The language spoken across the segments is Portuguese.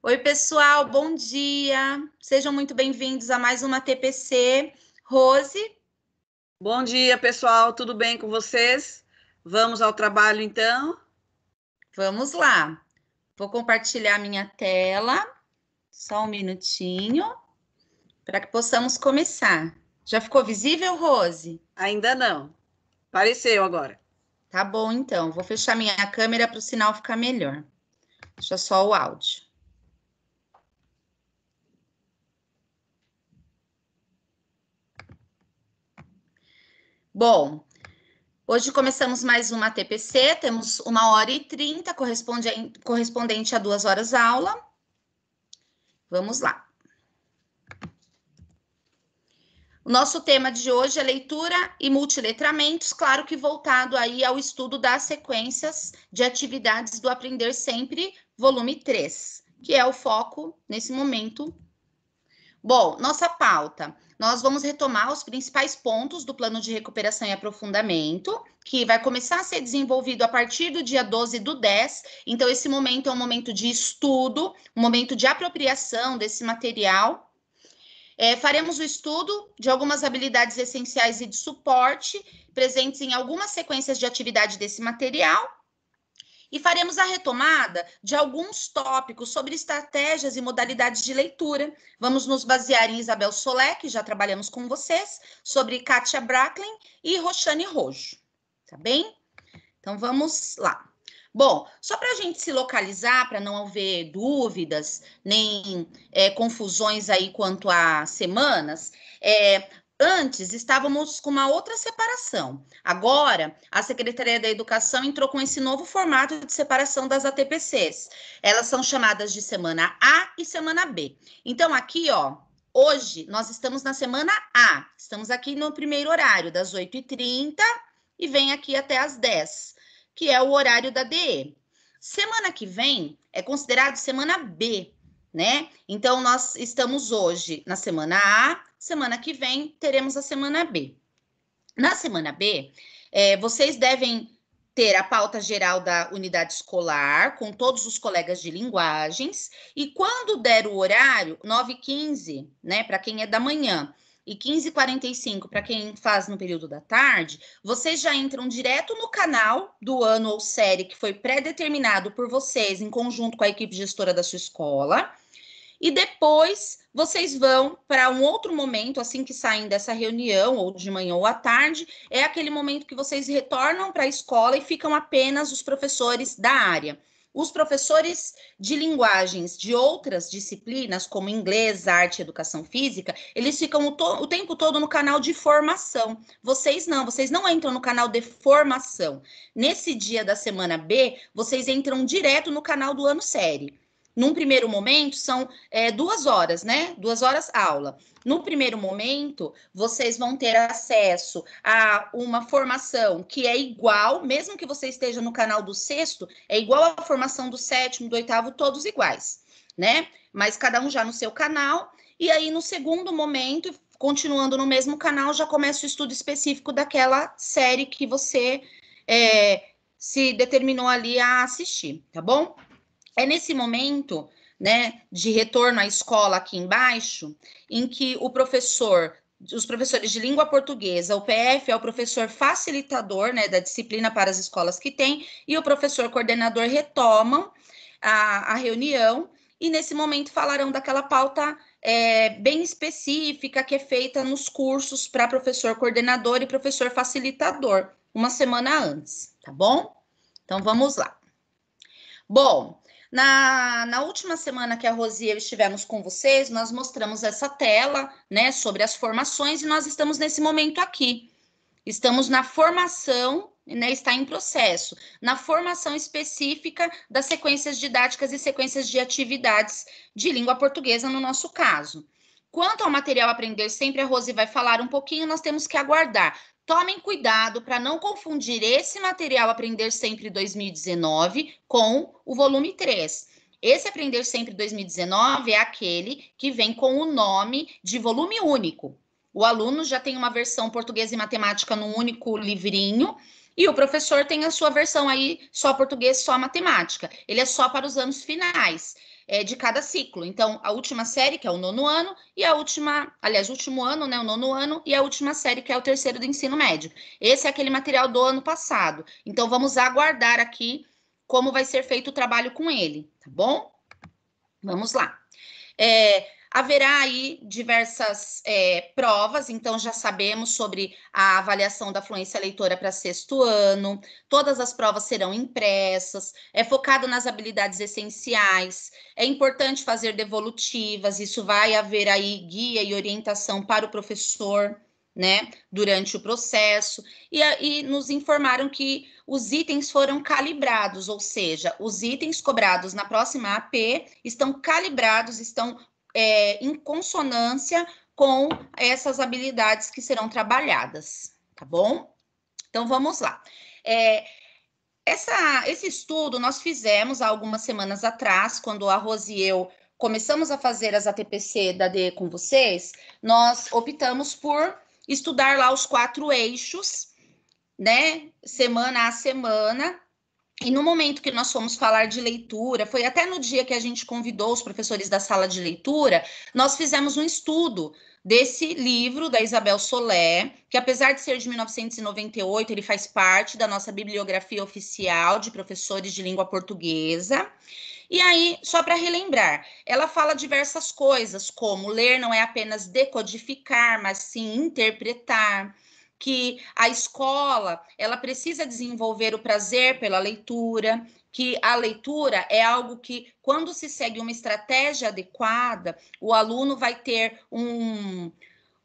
Oi, pessoal, bom dia. Sejam muito bem-vindos a mais uma TPC. Rose. Bom dia, pessoal, tudo bem com vocês? Vamos ao trabalho então? Vamos lá. Vou compartilhar minha tela, só um minutinho, para que possamos começar. Já ficou visível, Rose? Ainda não. Apareceu agora. Tá bom, então. Vou fechar minha câmera para o sinal ficar melhor. Deixa só o áudio. Bom, hoje começamos mais uma TPC, temos uma hora e trinta, correspondente a duas horas aula. Vamos lá. O nosso tema de hoje é leitura e multiletramentos, claro que voltado aí ao estudo das sequências de atividades do Aprender Sempre, volume 3, que é o foco nesse momento. Bom, nossa pauta nós vamos retomar os principais pontos do plano de recuperação e aprofundamento, que vai começar a ser desenvolvido a partir do dia 12 do 10. Então, esse momento é um momento de estudo, um momento de apropriação desse material é, faremos o estudo de algumas habilidades essenciais e de suporte presentes em algumas sequências de atividade desse material e faremos a retomada de alguns tópicos sobre estratégias e modalidades de leitura. Vamos nos basear em Isabel Solé, que já trabalhamos com vocês, sobre Katia Bracklin e Roxane Rojo, tá bem? Então vamos lá. Bom, só para a gente se localizar, para não haver dúvidas nem é, confusões aí quanto a semanas, é, Antes estávamos com uma outra separação. Agora, a Secretaria da Educação entrou com esse novo formato de separação das ATPCs. Elas são chamadas de semana A e semana B. Então, aqui, ó, hoje nós estamos na semana A. Estamos aqui no primeiro horário, das 8h30 e vem aqui até as 10, que é o horário da DE. Semana que vem é considerado semana B, né? Então, nós estamos hoje na semana A Semana que vem teremos a semana B. Na semana B, é, vocês devem ter a pauta geral da unidade escolar com todos os colegas de linguagens e quando der o horário, 9h15, né, para quem é da manhã, e 15h45 para quem faz no período da tarde, vocês já entram direto no canal do ano ou série que foi pré-determinado por vocês em conjunto com a equipe gestora da sua escola. E depois vocês vão para um outro momento, assim que saem dessa reunião, ou de manhã ou à tarde, é aquele momento que vocês retornam para a escola e ficam apenas os professores da área. Os professores de linguagens de outras disciplinas, como inglês, arte, educação física, eles ficam o, o, tempo todo no canal de formação. Vocês não, vocês não entram no canal de formação. Nesse dia da semana B, vocês entram direto no canal do ano série num primeiro momento, são é, duas horas, né? Duas horas aula. No primeiro momento, vocês vão ter acesso a uma formação que é igual, mesmo que você esteja no canal do sexto, é igual à formação do sétimo, do oitavo, todos iguais, né? Mas cada um já no seu canal. E aí, no segundo momento, continuando no mesmo canal, já começa o estudo específico daquela série que você é, se determinou ali a assistir, tá bom? É nesse momento, né, de retorno à escola aqui embaixo, em que o professor os professores de língua portuguesa, o PF é o professor facilitador né, da disciplina para as escolas que tem, e o professor coordenador retomam a, a reunião, e nesse momento falarão daquela pauta é, bem específica que é feita nos cursos para professor coordenador e professor facilitador, uma semana antes, tá bom? Então vamos lá. Bom, na, na última semana que a Rosi e eu estivemos com vocês, nós mostramos essa tela, né, sobre as formações e nós estamos nesse momento aqui. Estamos na formação, né, está em processo, na formação específica das sequências didáticas e sequências de atividades de língua portuguesa no nosso caso. Quanto ao material aprender sempre, a Rose vai falar um pouquinho, nós temos que aguardar tomem cuidado para não confundir esse material Aprender Sempre 2019 com o volume 3. Esse Aprender Sempre 2019 é aquele que vem com o nome de volume único. O aluno já tem uma versão português e matemática num único livrinho e o professor tem a sua versão aí só português, só matemática. Ele é só para os anos finais é, de cada ciclo. Então, a última série, que é o nono ano, e a última, aliás, o último ano, né, o nono ano, e a última série, que é o terceiro do ensino médio. Esse é aquele material do ano passado. Então, vamos aguardar aqui como vai ser feito o trabalho com ele, tá bom? Vamos lá. É, Haverá aí diversas é, provas, então já sabemos sobre a avaliação da fluência leitora para sexto ano, todas as provas serão impressas, é focado nas habilidades essenciais, é importante fazer devolutivas, isso vai haver aí guia e orientação para o professor. Né, durante o processo, e, e nos informaram que os itens foram calibrados, ou seja, os itens cobrados na próxima AP estão calibrados, estão é, em consonância com essas habilidades que serão trabalhadas, tá bom? Então vamos lá. É, essa, esse estudo nós fizemos há algumas semanas atrás, quando a Rose e eu começamos a fazer as ATPC da D com vocês, nós optamos por estudar lá os quatro eixos, né, semana a semana, e no momento que nós fomos falar de leitura, foi até no dia que a gente convidou os professores da sala de leitura, nós fizemos um estudo desse livro da Isabel Solé, que apesar de ser de 1998, ele faz parte da nossa bibliografia oficial de professores de língua portuguesa. E aí, só para relembrar, ela fala diversas coisas, como ler não é apenas decodificar, mas sim interpretar que a escola ela precisa desenvolver o prazer pela leitura, que a leitura é algo que, quando se segue uma estratégia adequada, o aluno vai ter um,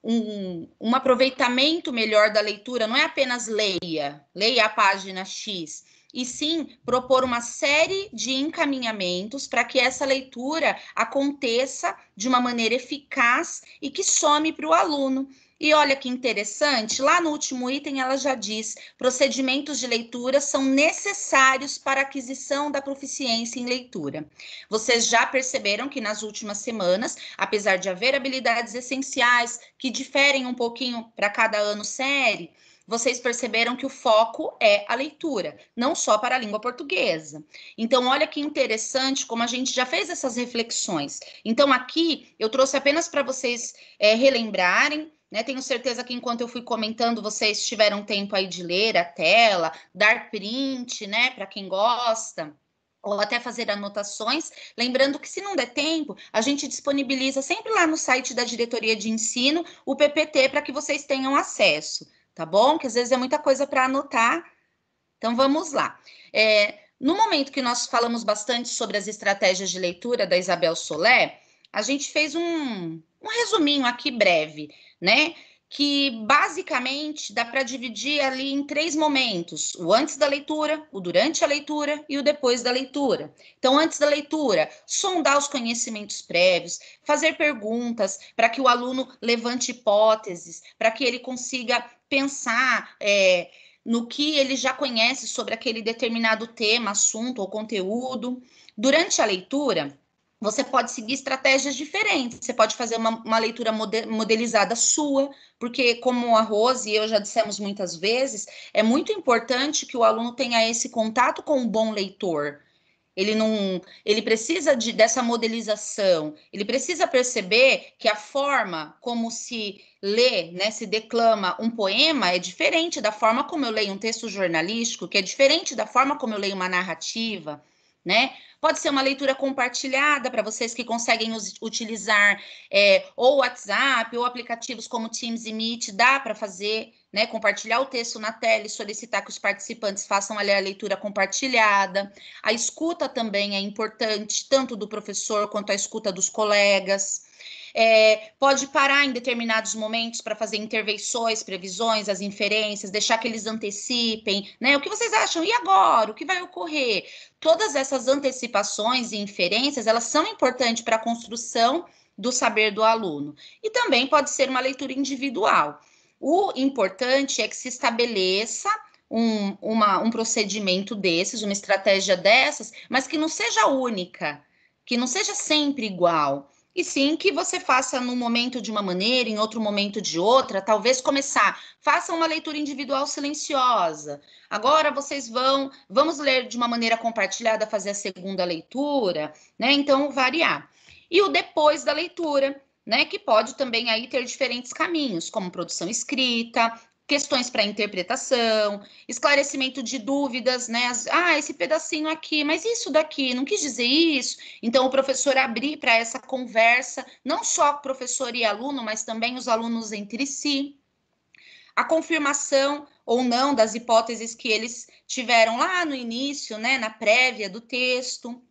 um, um aproveitamento melhor da leitura, não é apenas leia, leia a página X, e sim propor uma série de encaminhamentos para que essa leitura aconteça de uma maneira eficaz e que some para o aluno. E olha que interessante, lá no último item ela já diz: procedimentos de leitura são necessários para a aquisição da proficiência em leitura. Vocês já perceberam que nas últimas semanas, apesar de haver habilidades essenciais que diferem um pouquinho para cada ano série, vocês perceberam que o foco é a leitura, não só para a língua portuguesa. Então, olha que interessante como a gente já fez essas reflexões. Então, aqui eu trouxe apenas para vocês é, relembrarem né? Tenho certeza que enquanto eu fui comentando, vocês tiveram tempo aí de ler a tela, dar print, né, para quem gosta ou até fazer anotações. Lembrando que, se não der tempo, a gente disponibiliza sempre lá no site da diretoria de ensino o PPT para que vocês tenham acesso, tá bom? Que às vezes é muita coisa para anotar. Então, vamos lá. É, no momento que nós falamos bastante sobre as estratégias de leitura da Isabel Solé, a gente fez um, um resuminho aqui breve, né? Que basicamente dá para dividir ali em três momentos: o antes da leitura, o durante a leitura e o depois da leitura. Então, antes da leitura, sondar os conhecimentos prévios, fazer perguntas para que o aluno levante hipóteses, para que ele consiga pensar. É, no que ele já conhece sobre aquele determinado tema, assunto ou conteúdo. Durante a leitura, você pode seguir estratégias diferentes. Você pode fazer uma, uma, leitura modelizada sua, porque, como a Rose e eu já dissemos muitas vezes, é muito importante que o aluno tenha esse contato com um bom leitor. Ele não, ele precisa de, dessa modelização. Ele precisa perceber que a forma como se lê, né, se declama um poema é diferente da forma como eu leio um texto jornalístico, que é diferente da forma como eu leio uma narrativa, né? Pode ser uma leitura compartilhada para vocês que conseguem utilizar é, ou WhatsApp ou aplicativos como Teams e Meet, dá para fazer, né? Compartilhar o texto na tela e solicitar que os participantes façam ali a leitura compartilhada. A escuta também é importante, tanto do professor quanto a escuta dos colegas. É, pode parar em determinados momentos para fazer intervenções, previsões, as inferências, deixar que eles antecipem, né? O que vocês acham? E agora? O que vai ocorrer? Todas essas antecipações e inferências, elas são importantes para a construção do saber do aluno. E também pode ser uma leitura individual. O importante é que se estabeleça um, uma, um procedimento desses, uma estratégia dessas, mas que não seja única, que não seja sempre igual e sim que você faça num momento de uma maneira, em outro momento de outra, talvez começar, faça uma leitura individual silenciosa. Agora vocês vão, vamos ler de uma maneira compartilhada, fazer a segunda leitura, né? Então variar. E o depois da leitura, né, que pode também aí ter diferentes caminhos, como produção escrita, questões para interpretação, esclarecimento de dúvidas, né? Ah, esse pedacinho aqui, mas isso daqui, não quis dizer isso. Então, o professor abrir para essa conversa, não só professor e aluno, mas também os alunos entre si. A confirmação ou não das hipóteses que eles tiveram lá no início, né, na prévia do texto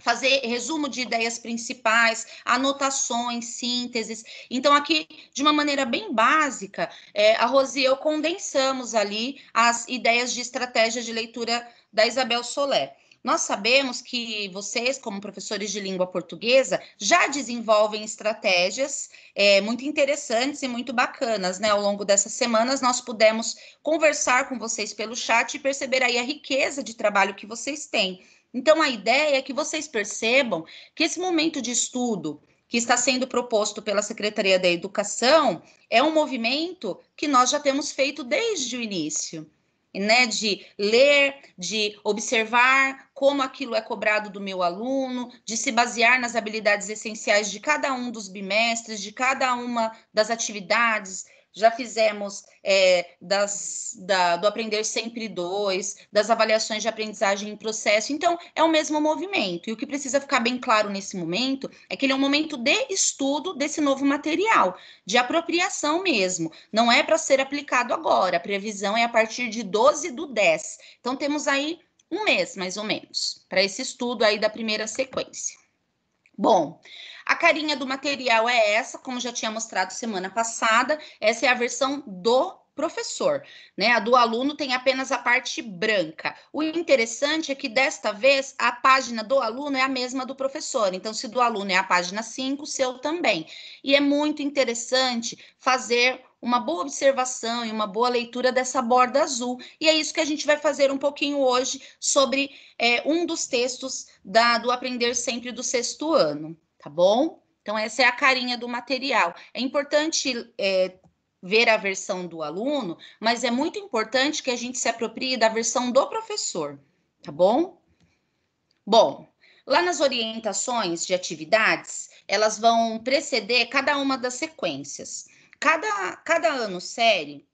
fazer resumo de ideias principais, anotações, sínteses. Então, aqui, de uma maneira bem básica, é, a Rosi e eu condensamos ali as ideias de estratégia de leitura da Isabel Solé. Nós sabemos que vocês, como professores de língua portuguesa, já desenvolvem estratégias é, muito interessantes e muito bacanas, né? Ao longo dessas semanas, nós pudemos conversar com vocês pelo chat e perceber aí a riqueza de trabalho que vocês têm. Então, a ideia é que vocês percebam que esse momento de estudo que está sendo proposto pela Secretaria da Educação é um movimento que nós já temos feito desde o início. Né, de ler, de observar como aquilo é cobrado do meu aluno, de se basear nas habilidades essenciais de cada um dos bimestres, de cada uma das atividades, já fizemos é, das, da, do Aprender Sempre 2, das avaliações de aprendizagem em processo. Então, é o mesmo movimento. E o que precisa ficar bem claro nesse momento é que ele é um momento de estudo desse novo material, de apropriação mesmo. Não é para ser aplicado agora. A previsão é a partir de 12 do 10. Então, temos aí um mês, mais ou menos, para esse estudo aí da primeira sequência. Bom, a carinha do material é essa, como já tinha mostrado semana passada, essa é a versão do professor, né? A do aluno tem apenas a parte branca. O interessante é que desta vez a página do aluno é a mesma do professor. Então, se do aluno é a página 5, seu também. E é muito interessante fazer uma boa observação e uma boa leitura dessa borda azul. E é isso que a gente vai fazer um pouquinho hoje sobre é, um dos textos da, do Aprender Sempre do sexto ano tá bom? Então, essa é a carinha do material. É importante é, ver a versão do aluno, mas é muito importante que a gente se aproprie da versão do professor, tá bom? Bom, lá nas orientações de atividades, elas vão preceder cada uma das sequências. Cada, cada ano série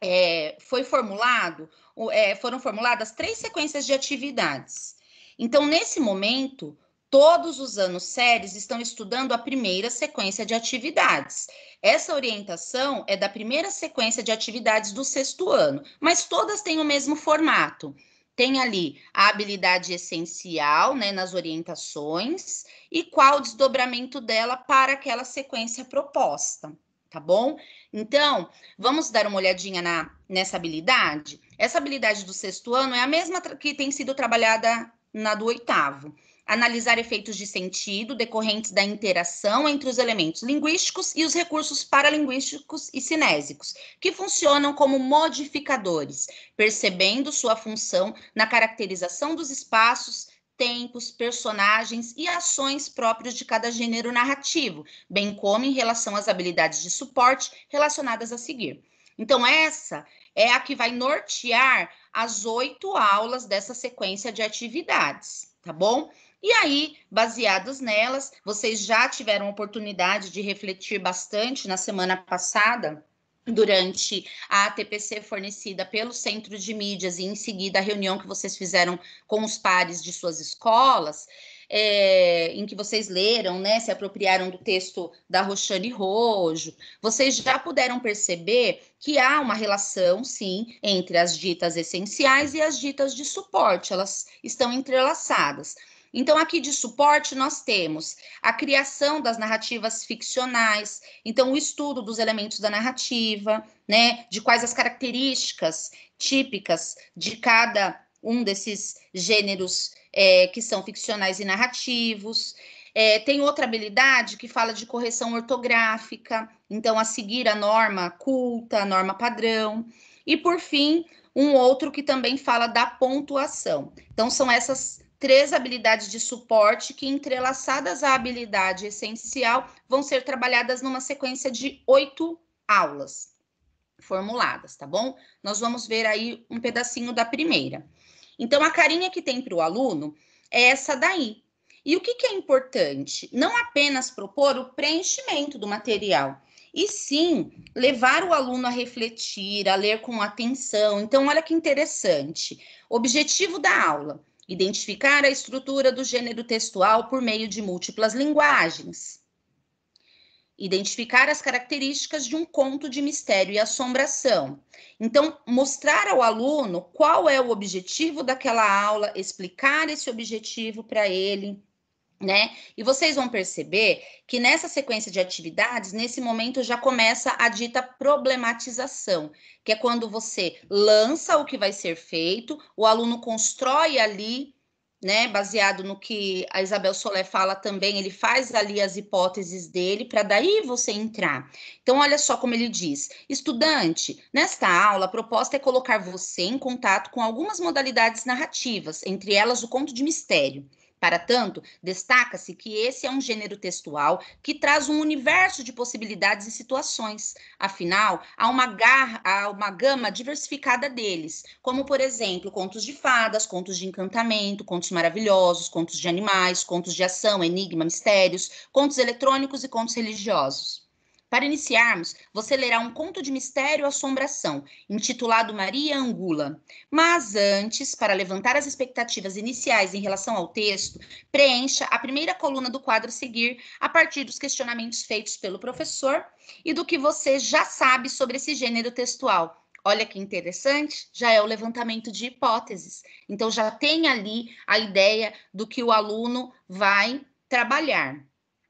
é, foi formulado, é, foram formuladas três sequências de atividades. Então, nesse momento, Todos os anos séries estão estudando a primeira sequência de atividades. Essa orientação é da primeira sequência de atividades do sexto ano, mas todas têm o mesmo formato. Tem ali a habilidade essencial né, nas orientações e qual o desdobramento dela para aquela sequência proposta, tá bom? Então, vamos dar uma olhadinha na, nessa habilidade? Essa habilidade do sexto ano é a mesma que tem sido trabalhada na do oitavo analisar efeitos de sentido decorrentes da interação entre os elementos linguísticos e os recursos paralinguísticos e cinésicos, que funcionam como modificadores, percebendo sua função na caracterização dos espaços, tempos, personagens e ações próprios de cada gênero narrativo, bem como em relação às habilidades de suporte relacionadas a seguir. Então, essa é a que vai nortear as oito aulas dessa sequência de atividades, tá bom? E aí, baseados nelas, vocês já tiveram oportunidade de refletir bastante na semana passada durante a ATPC fornecida pelo Centro de Mídias e em seguida a reunião que vocês fizeram com os pares de suas escolas, é, em que vocês leram, né, se apropriaram do texto da Roxane Rojo, vocês já puderam perceber que há uma relação, sim, entre as ditas essenciais e as ditas de suporte, elas estão entrelaçadas. Então, aqui de suporte, nós temos a criação das narrativas ficcionais, então, o estudo dos elementos da narrativa, né, de quais as características típicas de cada um desses gêneros é, que são ficcionais e narrativos. É, tem outra habilidade que fala de correção ortográfica, então, a seguir a norma culta, a norma padrão. E, por fim, um outro que também fala da pontuação. Então, são essas três habilidades de suporte que, entrelaçadas à habilidade essencial, vão ser trabalhadas numa sequência de oito aulas formuladas, tá bom? Nós vamos ver aí um pedacinho da primeira. Então, a carinha que tem para o aluno é essa daí. E o que, que é importante? Não apenas propor o preenchimento do material, e sim levar o aluno a refletir, a ler com atenção. Então, olha que interessante. Objetivo da aula: identificar a estrutura do gênero textual por meio de múltiplas linguagens, identificar as características de um conto de mistério e assombração. Então, mostrar ao aluno qual é o objetivo daquela aula, explicar esse objetivo para ele, né? E vocês vão perceber que nessa sequência de atividades, nesse momento já começa a dita problematização, que é quando você lança o que vai ser feito, o aluno constrói ali, né, baseado no que a Isabel Solé fala também, ele faz ali as hipóteses dele para daí você entrar. Então olha só como ele diz: "Estudante, nesta aula a proposta é colocar você em contato com algumas modalidades narrativas, entre elas o conto de mistério." Para tanto, destaca-se que esse é um gênero textual que traz um universo de possibilidades e situações. Afinal, há uma, garra, há uma gama diversificada deles, como, por exemplo, contos de fadas, contos de encantamento, contos maravilhosos, contos de animais, contos de ação, enigma, mistérios, contos eletrônicos e contos religiosos. Para iniciarmos, você lerá um conto de mistério e assombração, intitulado Maria Angula. Mas antes, para levantar as expectativas iniciais em relação ao texto, preencha a primeira coluna do quadro a seguir, a partir dos questionamentos feitos pelo professor e do que você já sabe sobre esse gênero textual. Olha que interessante, já é o levantamento de hipóteses. Então, já tem ali a ideia do que o aluno vai trabalhar.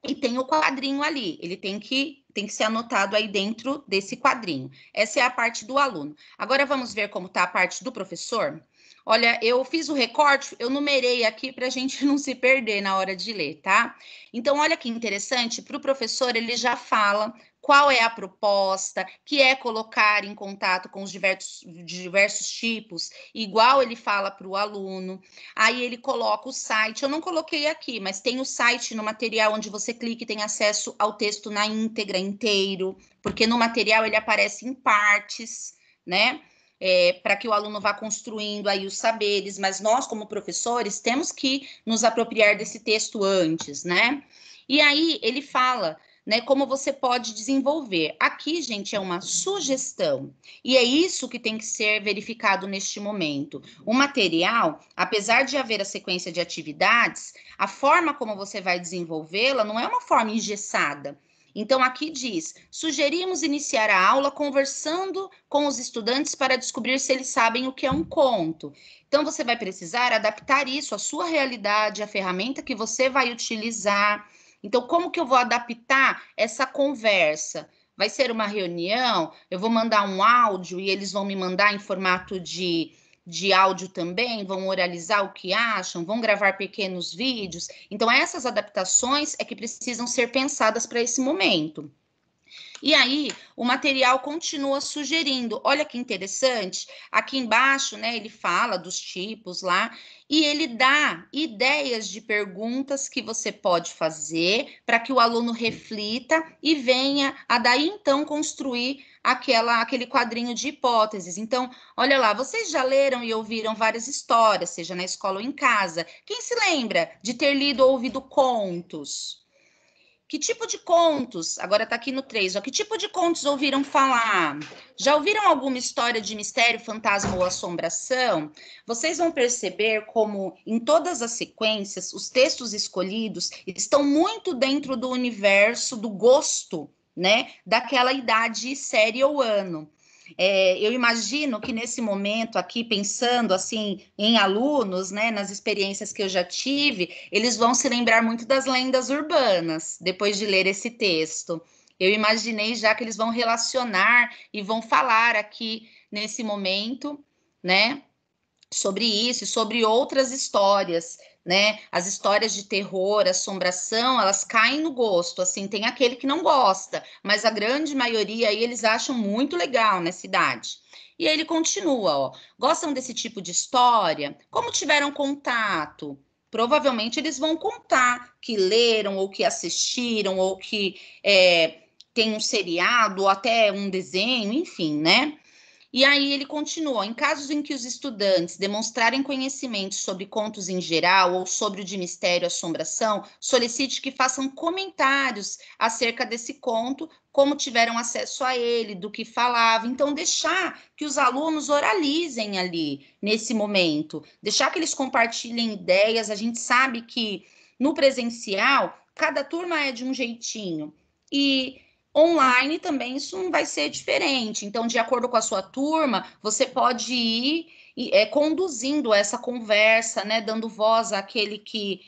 E tem o quadrinho ali, ele tem que tem que ser anotado aí dentro desse quadrinho. Essa é a parte do aluno. Agora vamos ver como está a parte do professor. Olha, eu fiz o recorte, eu numerei aqui para a gente não se perder na hora de ler, tá? Então, olha que interessante, para o professor ele já fala qual é a proposta, que é colocar em contato com os diversos, diversos tipos, igual ele fala para o aluno. Aí ele coloca o site, eu não coloquei aqui, mas tem o site no material onde você clica e tem acesso ao texto na íntegra inteiro, porque no material ele aparece em partes, né? é, para que o aluno vá construindo aí os saberes, mas nós, como professores, temos que nos apropriar desse texto antes, né? E aí ele fala né, como você pode desenvolver. Aqui, gente, é uma sugestão. E é isso que tem que ser verificado neste momento. O material, apesar de haver a sequência de atividades, a forma como você vai desenvolvê-la não é uma forma engessada. Então, aqui diz: sugerimos iniciar a aula conversando com os estudantes para descobrir se eles sabem o que é um conto. Então, você vai precisar adaptar isso à sua realidade, à ferramenta que você vai utilizar. Então, como que eu vou adaptar essa conversa? Vai ser uma reunião? Eu vou mandar um áudio e eles vão me mandar em formato de de áudio também, vão oralizar o que acham, vão gravar pequenos vídeos. Então, essas adaptações é que precisam ser pensadas para esse momento. E aí, o material continua sugerindo. Olha que interessante. Aqui embaixo, né, ele fala dos tipos lá e ele dá ideias de perguntas que você pode fazer para que o aluno reflita e venha a daí então construir aquela aquele quadrinho de hipóteses. Então, olha lá, vocês já leram e ouviram várias histórias, seja na escola ou em casa. Quem se lembra de ter lido ou ouvido contos? Que tipo de contos, agora está aqui no 3, ó, que tipo de contos ouviram falar? Já ouviram alguma história de mistério, fantasma ou assombração? Vocês vão perceber como, em todas as sequências, os textos escolhidos estão muito dentro do universo do gosto, né, daquela idade, série ou ano. É, eu imagino que nesse momento aqui, pensando assim em alunos, né, nas experiências que eu já tive, eles vão se lembrar muito das lendas urbanas depois de ler esse texto. Eu imaginei já que eles vão relacionar e vão falar aqui nesse momento, né, sobre isso e sobre outras histórias né? As histórias de terror, assombração, elas caem no gosto, assim, tem aquele que não gosta, mas a grande maioria aí eles acham muito legal nessa idade. E aí ele continua, ó. Gostam desse tipo de história? Como tiveram contato? Provavelmente eles vão contar que leram, ou que assistiram, ou que é, tem um seriado, ou até um desenho, enfim, né? E aí ele continua: em casos em que os estudantes demonstrarem conhecimento sobre contos em geral ou sobre o de mistério assombração, solicite que façam comentários acerca desse conto, como tiveram acesso a ele, do que falava. Então, deixar que os alunos oralizem ali nesse momento, deixar que eles compartilhem ideias. A gente sabe que no presencial, cada turma é de um jeitinho. E Online também isso não vai ser diferente. Então, de acordo com a sua turma, você pode ir é, conduzindo essa conversa, né? Dando voz àquele que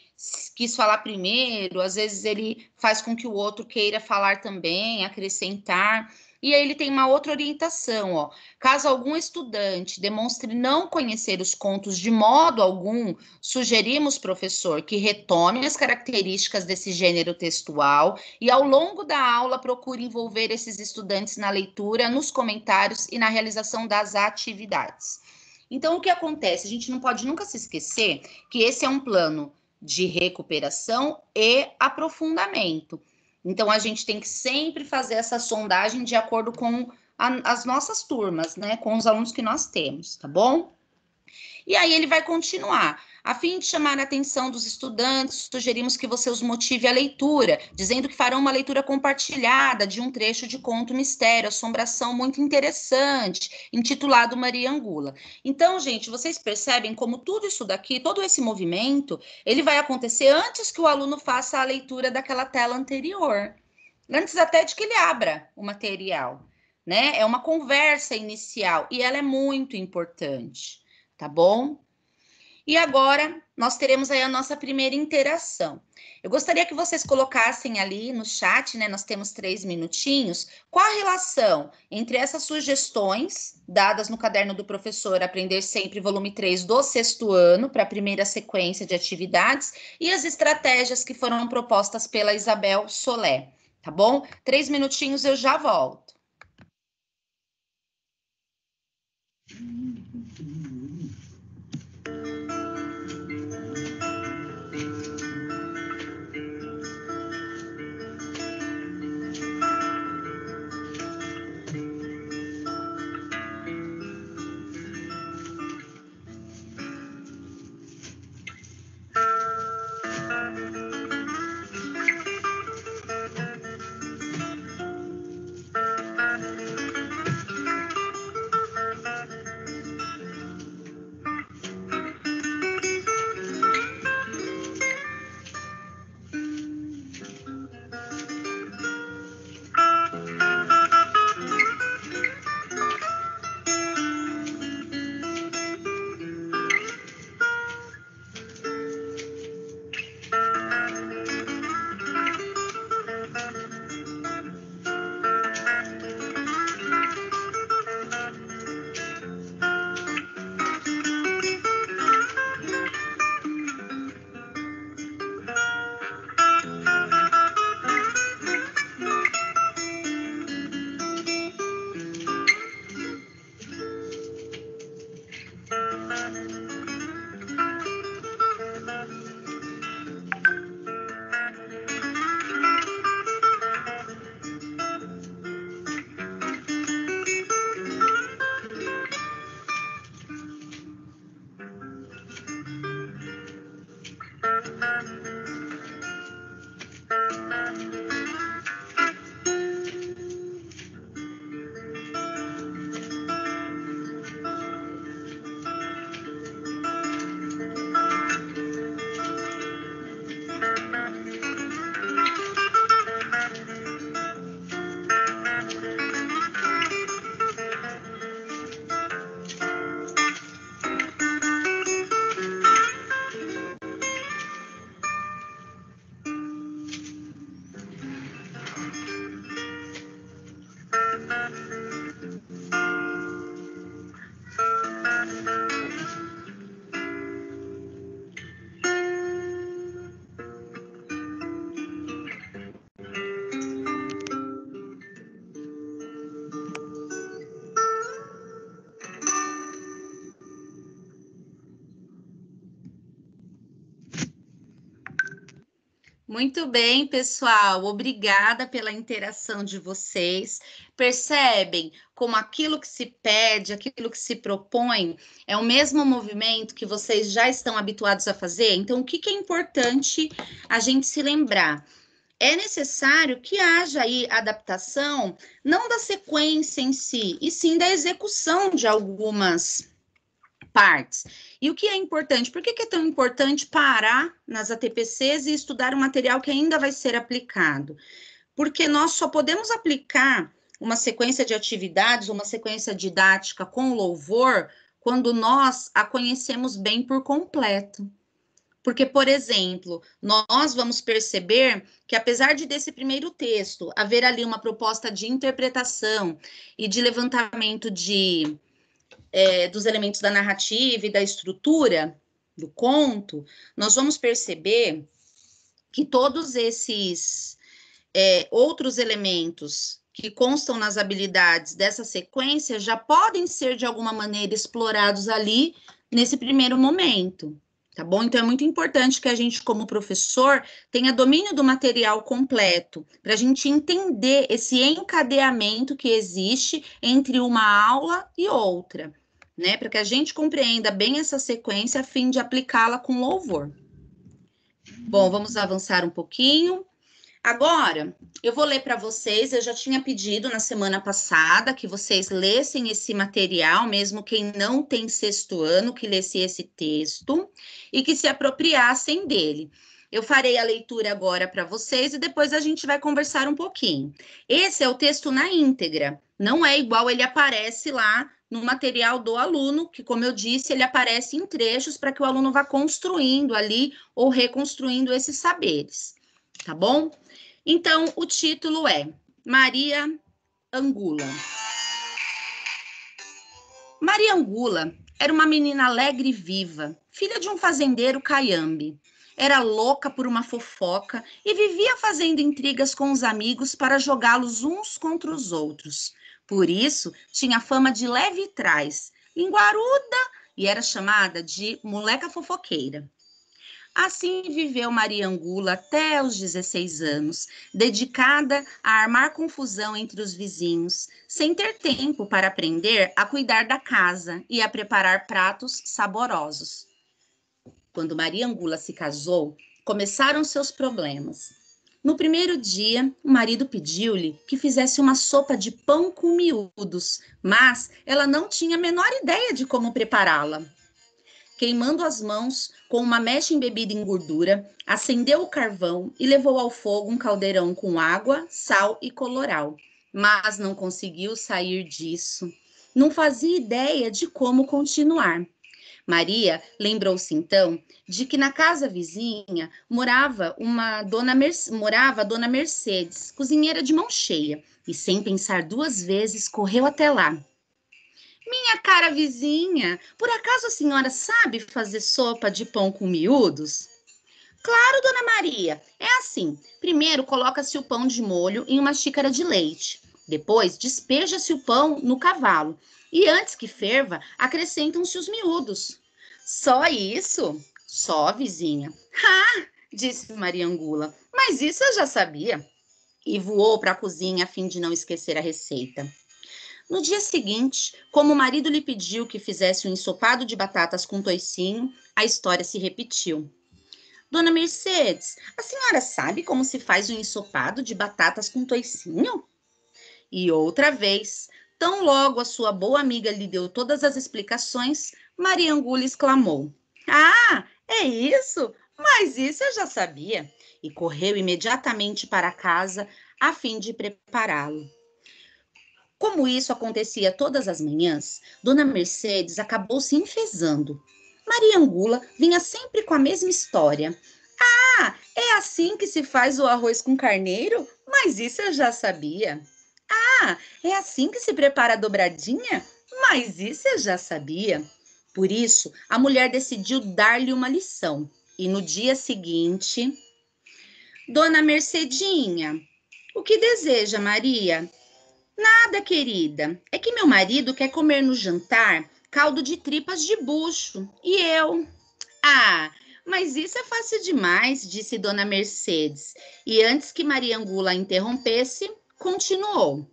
quis falar primeiro, às vezes ele faz com que o outro queira falar também, acrescentar. E aí ele tem uma outra orientação, ó. Caso algum estudante demonstre não conhecer os contos de modo algum, sugerimos, professor, que retome as características desse gênero textual e ao longo da aula procure envolver esses estudantes na leitura, nos comentários e na realização das atividades. Então, o que acontece? A gente não pode nunca se esquecer que esse é um plano de recuperação e aprofundamento. Então, a gente tem que sempre fazer essa sondagem de acordo com a, as nossas turmas, né? Com os alunos que nós temos, tá bom? E aí ele vai continuar. A fim de chamar a atenção dos estudantes, sugerimos que você os motive à leitura, dizendo que farão uma leitura compartilhada de um trecho de conto mistério, assombração muito interessante, intitulado Maria Angula. Então, gente, vocês percebem como tudo isso daqui, todo esse movimento, ele vai acontecer antes que o aluno faça a leitura daquela tela anterior, antes até de que ele abra o material, né? É uma conversa inicial e ela é muito importante, tá bom? E agora nós teremos aí a nossa primeira interação. Eu gostaria que vocês colocassem ali no chat, né? Nós temos três minutinhos. Qual a relação entre essas sugestões dadas no caderno do professor Aprender Sempre, volume 3 do sexto ano, para a primeira sequência de atividades, e as estratégias que foram propostas pela Isabel Solé? Tá bom? Três minutinhos, eu já volto. Hum. Muito bem, pessoal. Obrigada pela interação de vocês. Percebem como aquilo que se pede, aquilo que se propõe, é o mesmo movimento que vocês já estão habituados a fazer? Então, o que, é importante a gente se lembrar? É necessário que haja aí adaptação, não da sequência em si, e sim da execução de algumas partes. E o que é importante? Por que, que é tão importante parar nas ATPCs e estudar o material que ainda vai ser aplicado? Porque nós só podemos aplicar uma sequência de atividades, uma sequência didática com louvor, quando nós a conhecemos bem por completo. Porque, por exemplo, nós vamos perceber que, apesar de desse primeiro texto haver ali uma proposta de interpretação e de levantamento de é, dos elementos da narrativa e da estrutura do conto, nós vamos perceber que todos esses é, outros elementos que constam nas habilidades dessa sequência já podem ser de alguma maneira explorados ali nesse primeiro momento tá bom? Então é muito importante que a gente, como professor, tenha domínio do material completo, para a gente entender esse encadeamento que existe entre uma aula e outra, né? Para que a gente compreenda bem essa sequência a fim de aplicá-la com louvor. Bom, vamos avançar um pouquinho. Agora, eu vou ler para vocês. Eu já tinha pedido na semana passada que vocês lessem esse material, mesmo quem não tem sexto ano, que lesse esse texto e que se apropriassem dele. Eu farei a leitura agora para vocês e depois a gente vai conversar um pouquinho. Esse é o texto na íntegra, não é igual ele aparece lá no material do aluno, que, como eu disse, ele aparece em trechos para que o aluno vá construindo ali ou reconstruindo esses saberes, tá bom? Então, o título é Maria Angula. Maria Angula era uma menina alegre e viva, filha de um fazendeiro caiambe. Era louca por uma fofoca e vivia fazendo intrigas com os amigos para jogá-los uns contra os outros. Por isso, tinha fama de leve e trás, linguaruda e era chamada de moleca fofoqueira. Assim viveu Maria Angula até os 16 anos, dedicada a armar confusão entre os vizinhos, sem ter tempo para aprender a cuidar da casa e a preparar pratos saborosos. Quando Maria Angula se casou, começaram seus problemas. No primeiro dia, o marido pediu-lhe que fizesse uma sopa de pão com miúdos, mas ela não tinha a menor ideia de como prepará-la. Queimando as mãos, com uma mecha embebida em gordura, acendeu o carvão e levou ao fogo um caldeirão com água, sal e coloral. Mas não conseguiu sair disso. Não fazia ideia de como continuar. Maria lembrou-se então de que na casa vizinha morava uma dona morava a dona Mercedes, cozinheira de mão cheia, e sem pensar duas vezes correu até lá. Minha cara vizinha, por acaso a senhora sabe fazer sopa de pão com miúdos? Claro, dona Maria. É assim: primeiro coloca-se o pão de molho em uma xícara de leite. Depois, despeja-se o pão no cavalo. E antes que ferva, acrescentam-se os miúdos. Só isso? Só, vizinha. Ah! disse Maria Angula. Mas isso eu já sabia. E voou para a cozinha a fim de não esquecer a receita. No dia seguinte, como o marido lhe pediu que fizesse um ensopado de batatas com toicinho, a história se repetiu. Dona Mercedes, a senhora sabe como se faz um ensopado de batatas com toicinho? E outra vez, tão logo a sua boa amiga lhe deu todas as explicações, Maria Angula exclamou: Ah, é isso? Mas isso eu já sabia! E correu imediatamente para casa a fim de prepará-lo. Como isso acontecia todas as manhãs, Dona Mercedes acabou se enfesando. Maria Angula vinha sempre com a mesma história. Ah, é assim que se faz o arroz com carneiro? Mas isso eu já sabia. Ah, é assim que se prepara a dobradinha? Mas isso eu já sabia. Por isso, a mulher decidiu dar-lhe uma lição. E no dia seguinte, Dona Mercedinha, o que deseja, Maria? Nada, querida. É que meu marido quer comer no jantar caldo de tripas de bucho. E eu. Ah, mas isso é fácil demais, disse Dona Mercedes. E antes que Maria Angula interrompesse, continuou.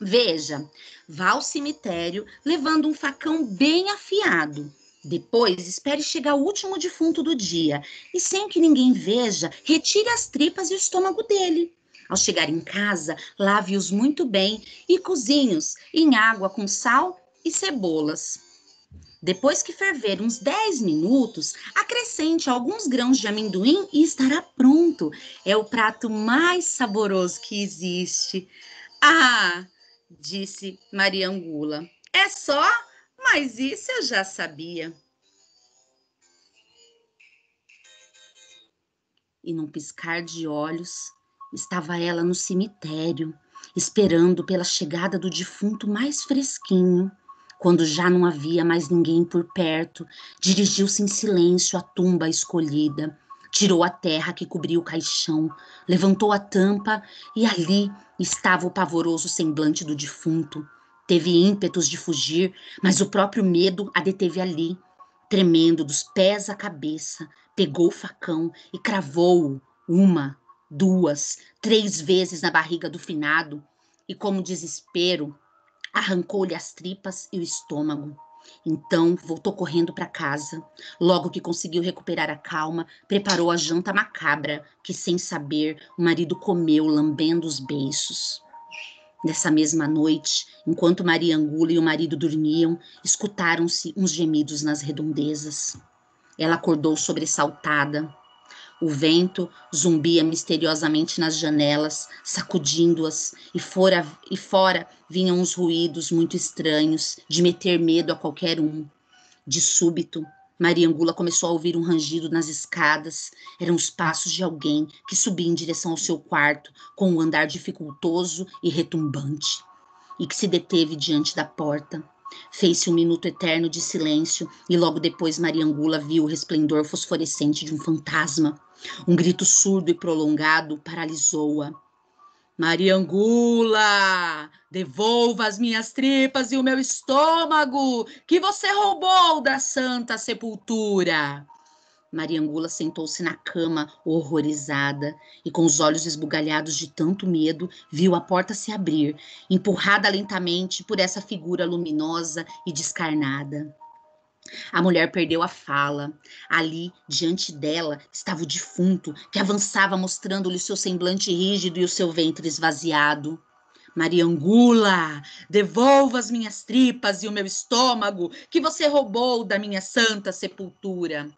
Veja, vá ao cemitério levando um facão bem afiado. Depois, espere chegar o último defunto do dia e, sem que ninguém veja, retire as tripas e o estômago dele. Ao chegar em casa, lave-os muito bem e cozinhe-os em água com sal e cebolas. Depois que ferver uns 10 minutos, acrescente alguns grãos de amendoim e estará pronto. É o prato mais saboroso que existe. Ah, disse Maria Angula. É só? Mas isso eu já sabia. E num piscar de olhos, Estava ela no cemitério, esperando pela chegada do defunto mais fresquinho. Quando já não havia mais ninguém por perto, dirigiu-se em silêncio à tumba escolhida, tirou a terra que cobria o caixão, levantou a tampa e ali estava o pavoroso semblante do defunto. Teve ímpetos de fugir, mas o próprio medo a deteve ali. Tremendo dos pés à cabeça, pegou o facão e cravou-o, uma, duas, três vezes na barriga do finado e, como desespero, arrancou-lhe as tripas e o estômago. Então voltou correndo para casa. Logo que conseguiu recuperar a calma, preparou a janta macabra que, sem saber, o marido comeu, lambendo os beiços. Nessa mesma noite, enquanto Maria Angula e o marido dormiam, escutaram-se uns gemidos nas redondezas. Ela acordou sobressaltada, o vento zumbia misteriosamente nas janelas, sacudindo-as, e fora, e fora vinham uns ruídos muito estranhos, de meter medo a qualquer um. De súbito, Maria Angula começou a ouvir um rangido nas escadas. Eram os passos de alguém que subia em direção ao seu quarto, com um andar dificultoso e retumbante, e que se deteve diante da porta. Fez-se um minuto eterno de silêncio, e logo depois Maria Angula viu o resplendor fosforescente de um fantasma. Um grito surdo e prolongado paralisou-a. Maria Angula, devolva as minhas tripas e o meu estômago, que você roubou da santa sepultura. Maria Angula sentou-se na cama, horrorizada, e com os olhos esbugalhados de tanto medo, viu a porta se abrir, empurrada lentamente por essa figura luminosa e descarnada. A mulher perdeu a fala. Ali, diante dela, estava o defunto, que avançava mostrando-lhe seu semblante rígido e o seu ventre esvaziado. Maria Angula, devolva as minhas tripas e o meu estômago que você roubou da minha santa sepultura.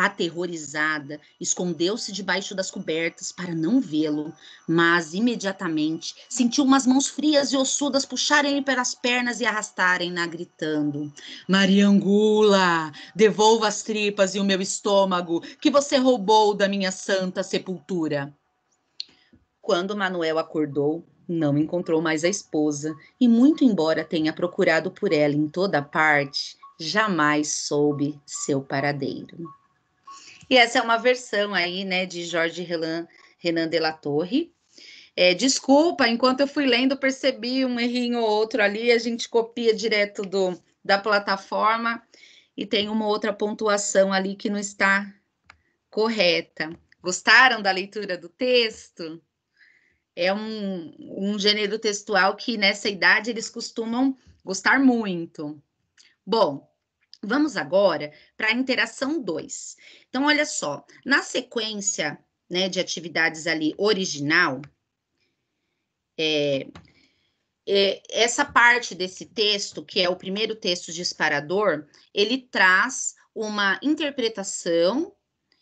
Aterrorizada, escondeu-se debaixo das cobertas para não vê-lo, mas imediatamente sentiu umas mãos frias e ossudas puxarem-lhe pelas pernas e arrastarem-na, gritando: "Maria Angula, devolva as tripas e o meu estômago que você roubou da minha santa sepultura. Quando Manuel acordou, não encontrou mais a esposa, e muito embora tenha procurado por ela em toda parte, jamais soube seu paradeiro. E essa é uma versão aí, né, de Jorge Renan, Renan de la Torre. É, desculpa, enquanto eu fui lendo, percebi um errinho ou outro ali, a gente copia direto do, da plataforma e tem uma outra pontuação ali que não está correta. Gostaram da leitura do texto? É um, um gênero textual que nessa idade eles costumam gostar muito. Bom, Vamos agora para a interação 2. Então, olha só, na sequência né, de atividades ali original, é, é, essa parte desse texto, que é o primeiro texto disparador, ele traz uma interpretação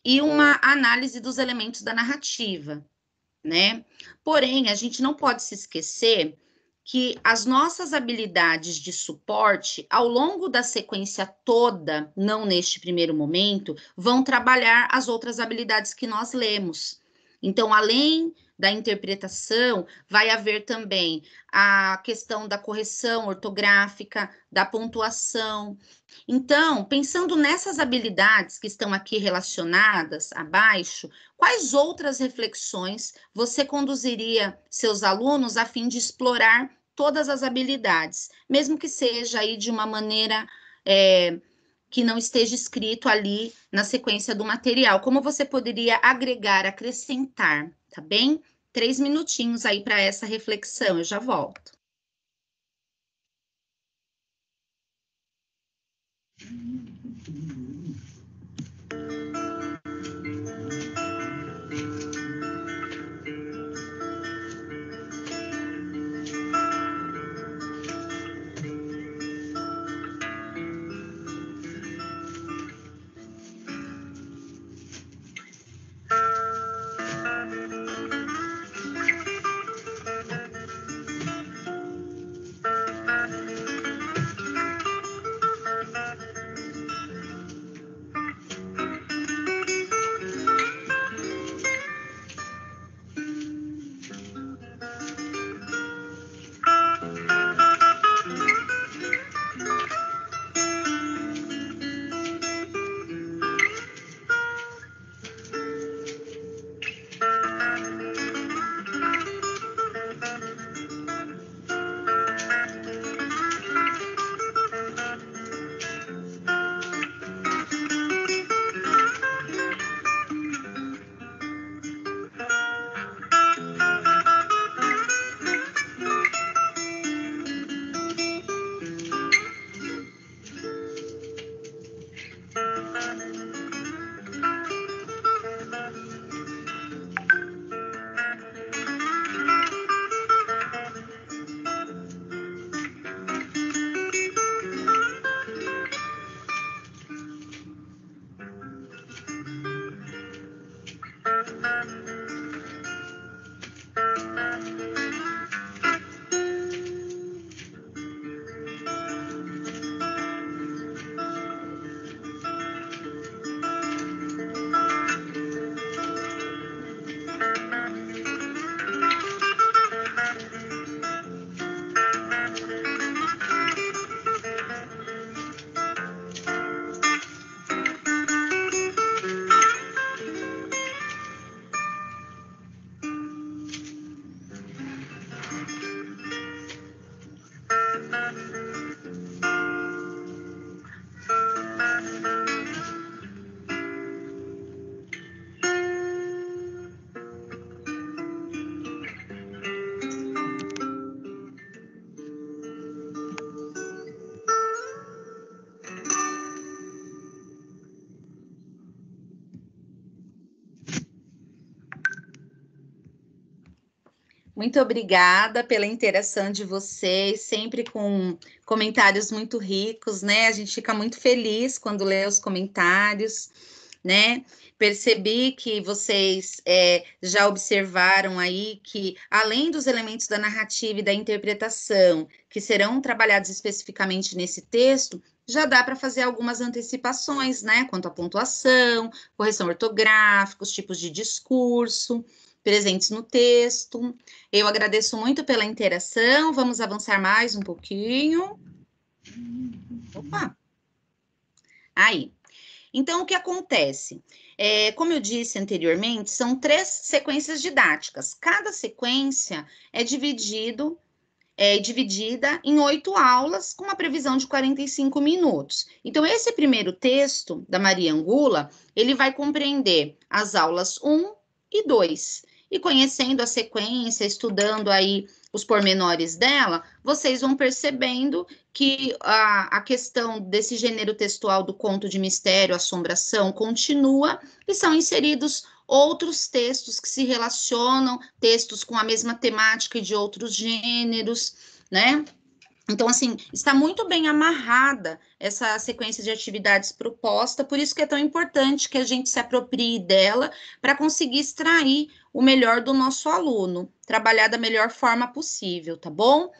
e uma análise dos elementos da narrativa, né? Porém, a gente não pode se esquecer que as nossas habilidades de suporte, ao longo da sequência toda, não neste primeiro momento, vão trabalhar as outras habilidades que nós lemos. Então, além da interpretação, vai haver também a questão da correção ortográfica, da pontuação. Então, pensando nessas habilidades que estão aqui relacionadas abaixo, quais outras reflexões você conduziria seus alunos a fim de explorar todas as habilidades, mesmo que seja aí de uma maneira é, que não esteja escrito ali na sequência do material. Como você poderia agregar, acrescentar, tá bem? Três minutinhos aí para essa reflexão, eu já volto. Hum. Muito obrigada pela interação de vocês, sempre com comentários muito ricos, né? A gente fica muito feliz quando lê os comentários, né? Percebi que vocês é, já observaram aí que, além dos elementos da narrativa e da interpretação, que serão trabalhados especificamente nesse texto, já dá para fazer algumas antecipações, né? Quanto à pontuação, correção ortográfica, os tipos de discurso presentes no texto. Eu agradeço muito pela interação. Vamos avançar mais um pouquinho. Opa! Aí. Então, o que acontece? É, como eu disse anteriormente, são três sequências didáticas. Cada sequência é dividido é dividida em oito aulas, com uma previsão de 45 minutos. Então, esse primeiro texto da Maria Angula, ele vai compreender as aulas 1 e 2. E conhecendo a sequência, estudando aí os pormenores dela, vocês vão percebendo que a, a questão desse gênero textual do conto de mistério, assombração, continua e são inseridos outros textos que se relacionam, textos com a mesma temática e de outros gêneros, né? Então, assim, está muito bem amarrada essa sequência de atividades proposta, por isso que é tão importante que a gente se aproprie dela para conseguir extrair o melhor do nosso aluno, trabalhar da melhor forma possível, tá bom?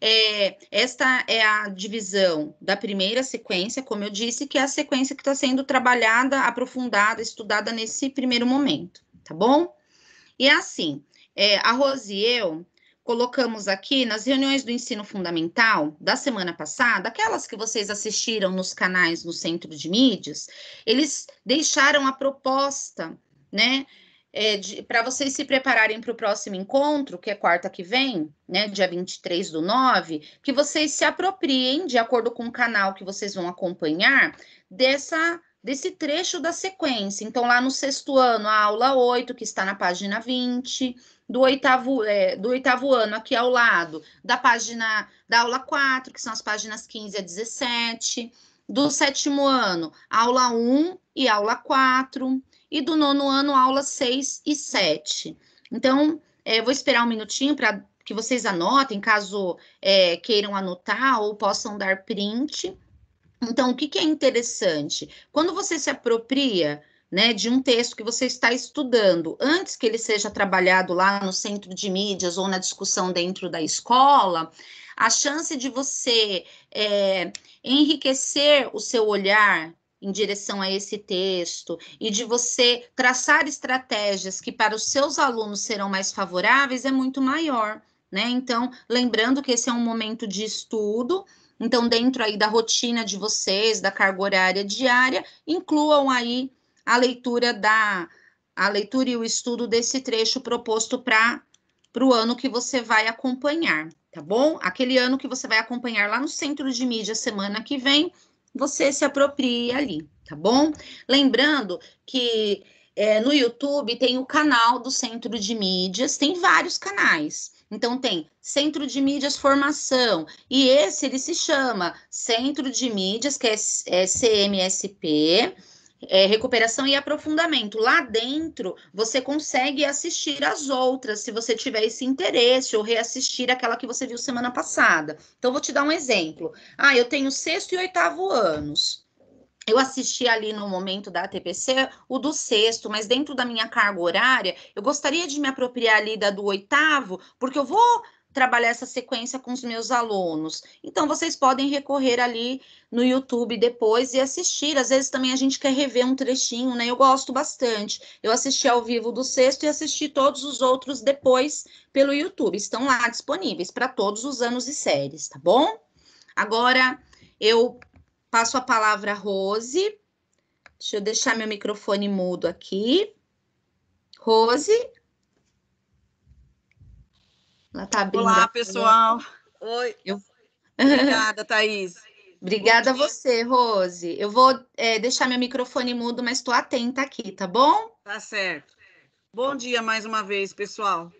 É, esta é a divisão da primeira sequência, como eu disse, que é a sequência que está sendo trabalhada, aprofundada, estudada nesse primeiro momento, tá bom? E é assim, é, a Rosiel colocamos aqui nas reuniões do ensino fundamental da semana passada, aquelas que vocês assistiram nos canais no Centro de Mídias, eles deixaram a proposta, né? É, para vocês se prepararem para o próximo encontro, que é quarta que vem, né, dia 23 do 9, que vocês se apropriem, de acordo com o canal que vocês vão acompanhar, dessa desse trecho da sequência. Então, lá no sexto ano, a aula 8, que está na página 20, do oitavo, é, do oitavo ano aqui ao lado, da página da aula 4, que são as páginas 15 a 17, do sétimo ano, aula 1 e aula 4, e do nono ano, aula 6 e 7. Então, é, vou esperar um minutinho para que vocês anotem, caso é, queiram anotar ou possam dar print. Então, o que, que é interessante? Quando você se apropria né, de um texto que você está estudando, antes que ele seja trabalhado lá no centro de mídias ou na discussão dentro da escola, a chance de você é, enriquecer o seu olhar em direção a esse texto e de você traçar estratégias que para os seus alunos serão mais favoráveis é muito maior, né? Então, lembrando que esse é um momento de estudo, então dentro aí da rotina de vocês, da carga horária diária, incluam aí a leitura da a leitura e o estudo desse trecho proposto para para o ano que você vai acompanhar, tá bom? Aquele ano que você vai acompanhar lá no Centro de Mídia semana que vem, você se apropria ali, tá bom? Lembrando que é, no YouTube tem o canal do Centro de Mídias, tem vários canais. Então tem Centro de Mídias Formação e esse ele se chama Centro de Mídias, que é, é CMSP é, recuperação e aprofundamento. Lá dentro, você consegue assistir as outras, se você tiver esse interesse, ou reassistir aquela que você viu semana passada. Então, vou te dar um exemplo. Ah, eu tenho sexto e oitavo anos. Eu assisti ali no momento da TPC o do sexto, mas dentro da minha carga horária, eu gostaria de me apropriar ali da do oitavo, porque eu vou trabalhar essa sequência com os meus alunos. Então, vocês podem recorrer ali no YouTube depois e assistir. Às vezes também a gente quer rever um trechinho, né? Eu gosto bastante. Eu assisti ao vivo do sexto e assisti todos os outros depois pelo YouTube. Estão lá disponíveis para todos os anos e séries, tá bom? Agora eu passo a palavra a Rose. Deixa eu deixar meu microfone mudo aqui. Rose, ela tá abrindo. Olá, né? pessoal. Oi. Eu... Obrigada, Thaís. Obrigada a você, Rose. Eu vou é, deixar meu microfone mudo, mas estou atenta aqui, tá bom? Tá certo. Bom dia mais uma vez, pessoal.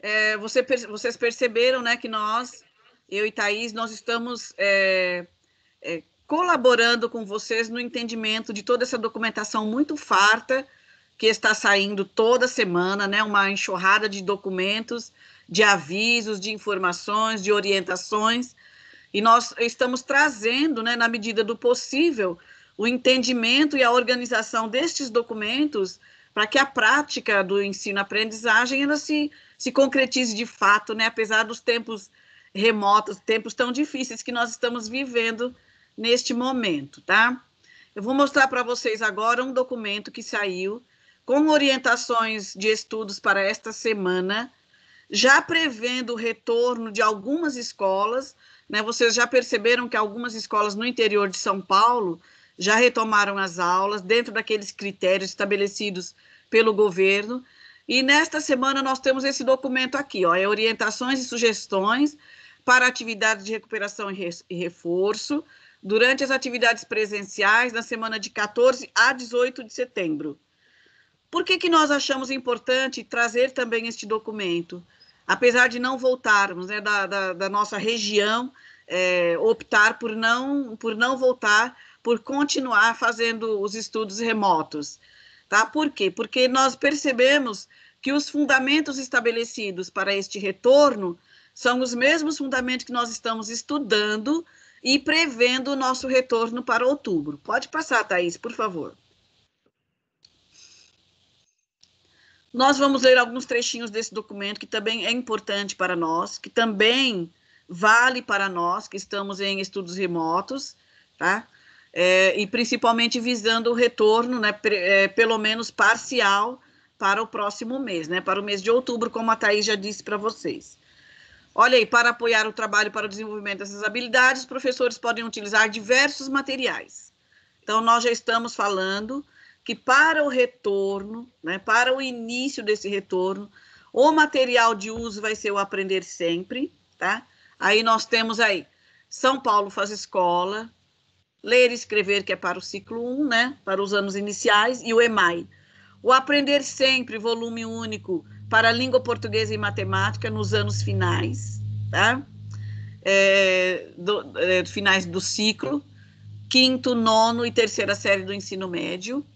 É, você, vocês perceberam né, que nós, eu e Thaís, nós estamos é, é, colaborando com vocês no entendimento de toda essa documentação muito farta que está saindo toda semana, né? Uma enxurrada de documentos de avisos, de informações, de orientações. E nós estamos trazendo, né, na medida do possível, o entendimento e a organização destes documentos para que a prática do ensino-aprendizagem ela se, se concretize de fato, né, apesar dos tempos remotos, tempos tão difíceis que nós estamos vivendo neste momento, tá? Eu vou mostrar para vocês agora um documento que saiu com orientações de estudos para esta semana, já prevendo o retorno de algumas escolas. Né? Vocês já perceberam que algumas escolas no interior de São Paulo já retomaram as aulas dentro daqueles critérios estabelecidos pelo governo. E nesta semana nós temos esse documento aqui, ó, é orientações e sugestões para atividades de recuperação e reforço durante as atividades presenciais na semana de 14 a 18 de setembro. Por que, que nós achamos importante trazer também este documento? apesar de não voltarmos né, da, da, da nossa região, é, optar por não, por não voltar, por continuar fazendo os estudos remotos. Tá? Por quê? Porque nós percebemos que os fundamentos estabelecidos para este retorno são os mesmos fundamentos que nós estamos estudando e prevendo o nosso retorno para outubro. Pode passar, Thaís, por favor. Nós vamos ler alguns trechinhos desse documento que também é importante para nós, que também vale para nós que estamos em estudos remotos, tá? É, e principalmente visando o retorno, né, é, pelo menos parcial, para o próximo mês, né, para o mês de outubro, como a Thaís já disse para vocês. Olha aí, para apoiar o trabalho para o desenvolvimento dessas habilidades, os professores podem utilizar diversos materiais. Então, nós já estamos falando que para o retorno, né, para o início desse retorno, o material de uso vai ser o aprender sempre, tá? Aí nós temos aí São Paulo faz escola, ler e escrever que é para o ciclo 1, né, para os anos iniciais e o EMAI. O aprender sempre, volume único para língua portuguesa e matemática nos anos finais, tá? É, do, é, finais do ciclo, quinto, nono e terceira série do ensino médio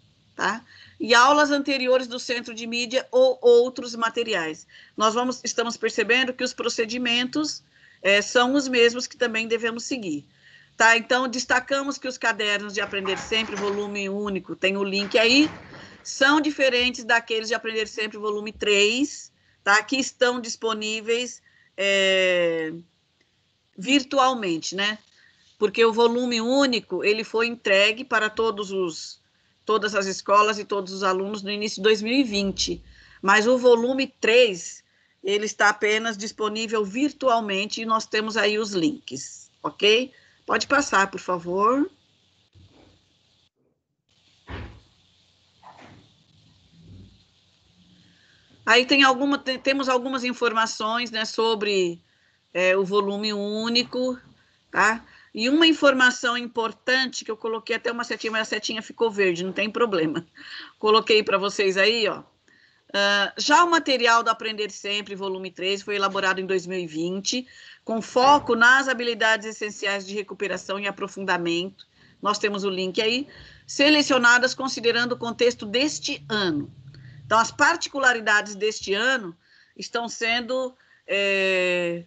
tá? E aulas anteriores do Centro de Mídia ou outros materiais. Nós vamos, estamos percebendo que os procedimentos é, são os mesmos que também devemos seguir. Tá, então, destacamos que os cadernos de Aprender Sempre, volume único, tem o link aí, são diferentes daqueles de Aprender Sempre, volume 3, tá? que estão disponíveis é, virtualmente, né? Porque o volume único, ele foi entregue para todos os todas as escolas e todos os alunos no início de 2020, mas o volume 3 ele está apenas disponível virtualmente e nós temos aí os links, ok? Pode passar, por favor. Aí tem alguma, temos algumas informações né, sobre é, o volume único, tá? E uma informação importante que eu coloquei até uma setinha, mas a setinha ficou verde, não tem problema. Coloquei para vocês aí, ó. Uh, já o material do Aprender Sempre, volume 3, foi elaborado em 2020, com foco nas habilidades essenciais de recuperação e aprofundamento. Nós temos o link aí, selecionadas considerando o contexto deste ano. Então, as particularidades deste ano estão sendo é,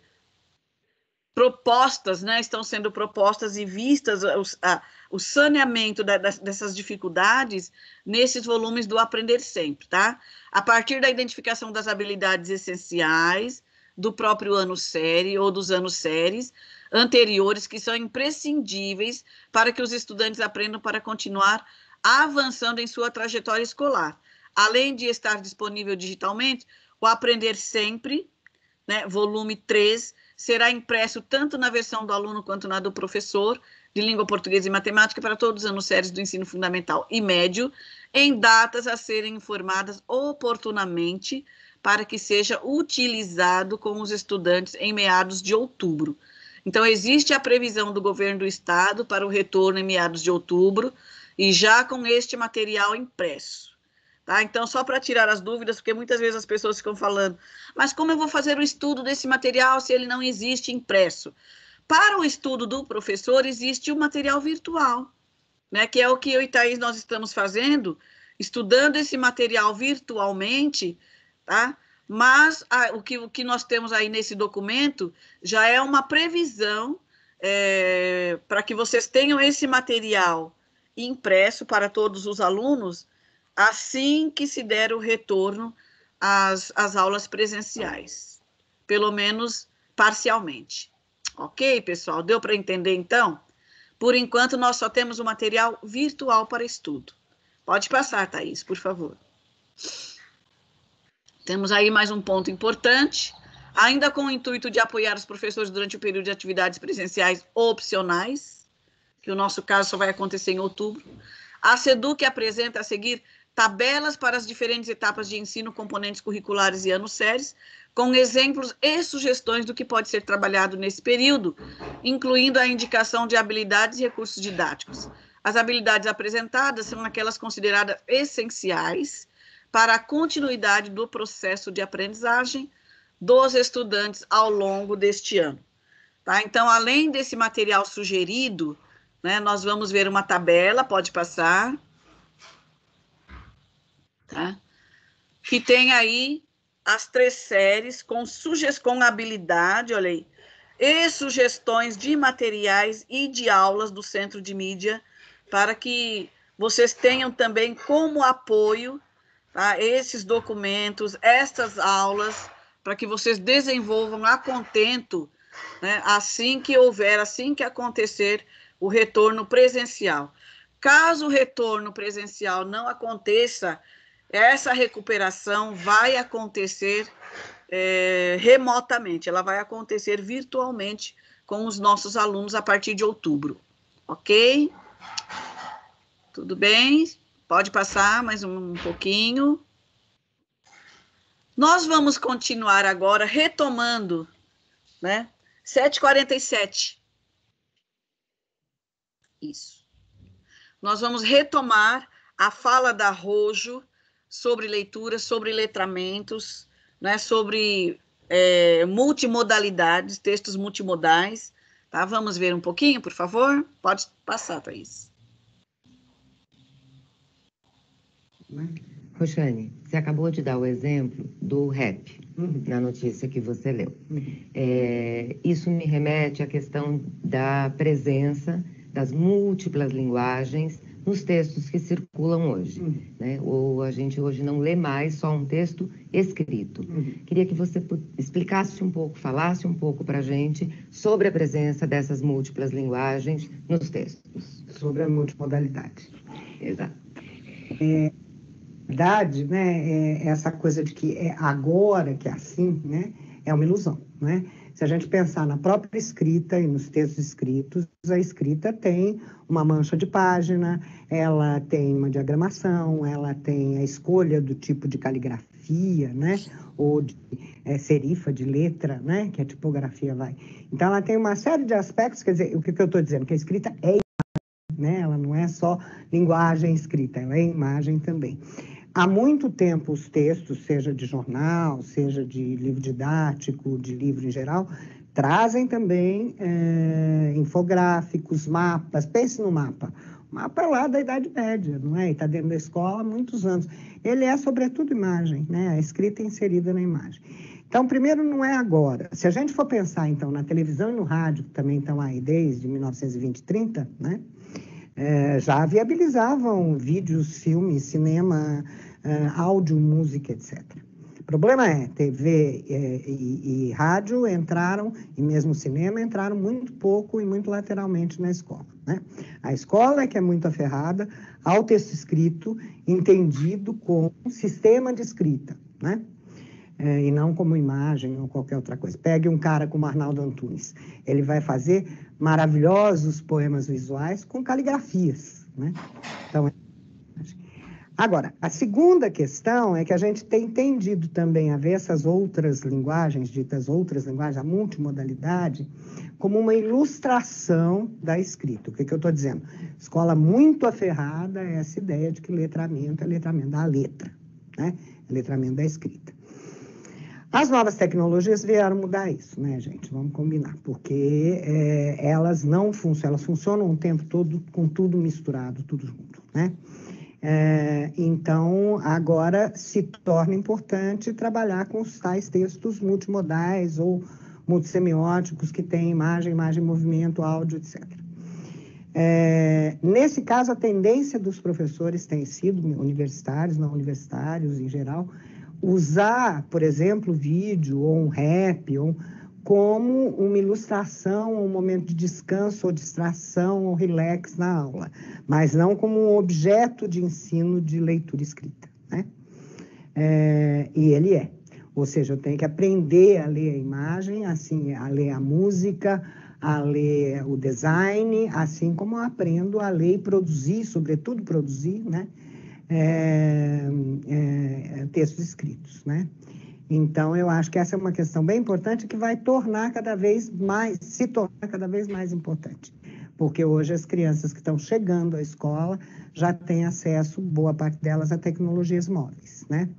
propostas, né, estão sendo propostas e vistas a, o saneamento da, das, dessas dificuldades nesses volumes do Aprender Sempre, tá? A partir da identificação das habilidades essenciais do próprio ano série ou dos anos séries anteriores que são imprescindíveis para que os estudantes aprendam para continuar avançando em sua trajetória escolar. Além de estar disponível digitalmente, o Aprender Sempre, né, volume 3, será impresso tanto na versão do aluno quanto na do professor de língua portuguesa e matemática para todos os anos séries do ensino fundamental e médio, em datas a serem informadas oportunamente para que seja utilizado com os estudantes em meados de outubro. Então, existe a previsão do governo do estado para o retorno em meados de outubro, e já com este material impresso. Tá? Então, só para tirar as dúvidas, porque muitas vezes as pessoas ficam falando, mas como eu vou fazer o estudo desse material se ele não existe impresso? Para o estudo do professor, existe o material virtual, né? que é o que eu e Thaís nós estamos fazendo, estudando esse material virtualmente, tá? mas a, o, que, o que nós temos aí nesse documento já é uma previsão é, para que vocês tenham esse material impresso para todos os alunos assim que se der o retorno às, às aulas presenciais, pelo menos parcialmente. Ok, pessoal? Deu para entender então? Por enquanto, nós só temos o material virtual para estudo. Pode passar, Thaís, por favor. Temos aí mais um ponto importante. Ainda com o intuito de apoiar os professores durante o período de atividades presenciais opcionais, que o nosso caso só vai acontecer em outubro, a SEDUC apresenta a seguir tabelas para as diferentes etapas de ensino, componentes curriculares e anos séries, com exemplos e sugestões do que pode ser trabalhado nesse período, incluindo a indicação de habilidades e recursos didáticos. As habilidades apresentadas são aquelas consideradas essenciais para a continuidade do processo de aprendizagem dos estudantes ao longo deste ano. Tá? Então, além desse material sugerido, né, nós vamos ver uma tabela, pode passar tá? Que tem aí as três séries com, suge com habilidade, olha aí, e sugestões de materiais e de aulas do Centro de Mídia para que vocês tenham também como apoio tá, esses documentos, essas aulas, para que vocês desenvolvam a contento né, assim que houver, assim que acontecer o retorno presencial. Caso o retorno presencial não aconteça, essa recuperação vai acontecer é, remotamente, ela vai acontecer virtualmente com os nossos alunos a partir de outubro, ok? Tudo bem? Pode passar mais um, um pouquinho. Nós vamos continuar agora retomando, né? 7h47. Isso. Nós vamos retomar a fala da Rojo sobre leitura, sobre letramentos, né, sobre é, multimodalidades, textos multimodais. Tá? Vamos ver um pouquinho, por favor? Pode passar, Thaís. Roxane, você acabou de dar o exemplo do rap uhum. na notícia que você leu. Uhum. É, isso me remete à questão da presença das múltiplas linguagens nos textos que circulam hoje. Uhum. Né? Ou a gente hoje não lê mais só um texto escrito. Uhum. Queria que você explicasse um pouco, falasse um pouco para a gente sobre a presença dessas múltiplas linguagens nos textos. Sobre a multimodalidade. Exato. É, verdade, né, é essa coisa de que é agora que é assim, né, é uma ilusão, né? Se a gente pensar na própria escrita e nos textos escritos, a escrita tem uma mancha de página, ela tem uma diagramação, ela tem a escolha do tipo de caligrafia, né? Ou de é, serifa de letra, né? Que a tipografia vai. Então, ela tem uma série de aspectos. Quer dizer, o que, que eu estou dizendo? Que a escrita é imagem, né? Ela não é só linguagem escrita, ela é imagem também há muito tempo os textos, seja de jornal, seja de livro didático, de livro em geral, trazem também é, infográficos, mapas. Pense no mapa. O mapa é lá da Idade Média, não é? E está dentro da escola há muitos anos. Ele é, sobretudo, imagem, né? A escrita é inserida na imagem. Então, primeiro, não é agora. Se a gente for pensar, então, na televisão e no rádio, que também estão aí desde 1920, 30, né? É, já viabilizavam vídeos, filmes, cinema, uh, áudio, música, etc. O problema é, TV e, eh, e, e, rádio entraram, e mesmo cinema, entraram muito pouco e muito lateralmente na escola. Né? A escola é que é muito aferrada ao texto escrito, entendido como sistema de escrita, né? É, e não como imagem ou qualquer outra coisa. Pegue um cara como Arnaldo Antunes, ele vai fazer maravilhosos poemas visuais com caligrafias, né? Então, Agora, a segunda questão é que a gente tem tendido também a ver essas outras linguagens, ditas outras linguagens, a multimodalidade, como uma ilustração da escrita. O que, que eu estou dizendo? Escola muito aferrada é essa ideia de que letramento é letramento da letra, né? É letramento da escrita. As novas tecnologias vieram mudar isso, né, gente? Vamos combinar, porque é, elas não funcionam, elas funcionam o tempo todo com tudo misturado, tudo junto, né? É, então, agora se torna importante trabalhar com os tais textos multimodais ou multissemióticos que têm imagem, imagem, movimento, áudio, etc. É, nesse caso, a tendência dos professores tem sido, universitários, não universitários em geral, usar, por exemplo, vídeo ou um rap ou um como uma ilustração, um momento de descanso ou distração ou relax na aula, mas não como um objeto de ensino de leitura escrita, né? É, e ele é. Ou seja, eu tenho que aprender a ler a imagem, assim, a ler a música, a ler o design, assim como aprendo a ler e produzir, sobretudo produzir, né? É, é, textos escritos, né? Então, eu acho que essa é uma questão bem importante que vai tornar cada vez mais, se tornar cada vez mais importante. Porque hoje as crianças que estão chegando à escola já têm acesso, boa parte delas, a tecnologias móveis, né?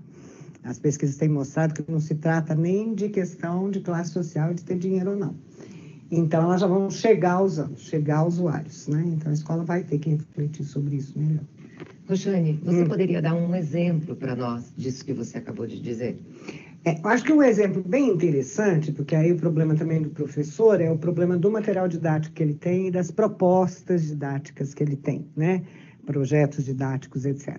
As pesquisas têm mostrado que não se trata nem de questão de classe social de ter dinheiro ou não. Então, elas já vão chegar usando, chegar aos usuários, né? Então, a escola vai ter que refletir sobre isso melhor. Roxane, você hum. poderia dar um exemplo para nós disso que você acabou de dizer? É, acho que um exemplo bem interessante, porque aí o problema também do professor é o problema do material didático que ele tem e das propostas didáticas que ele tem, né? Projetos didáticos, etc.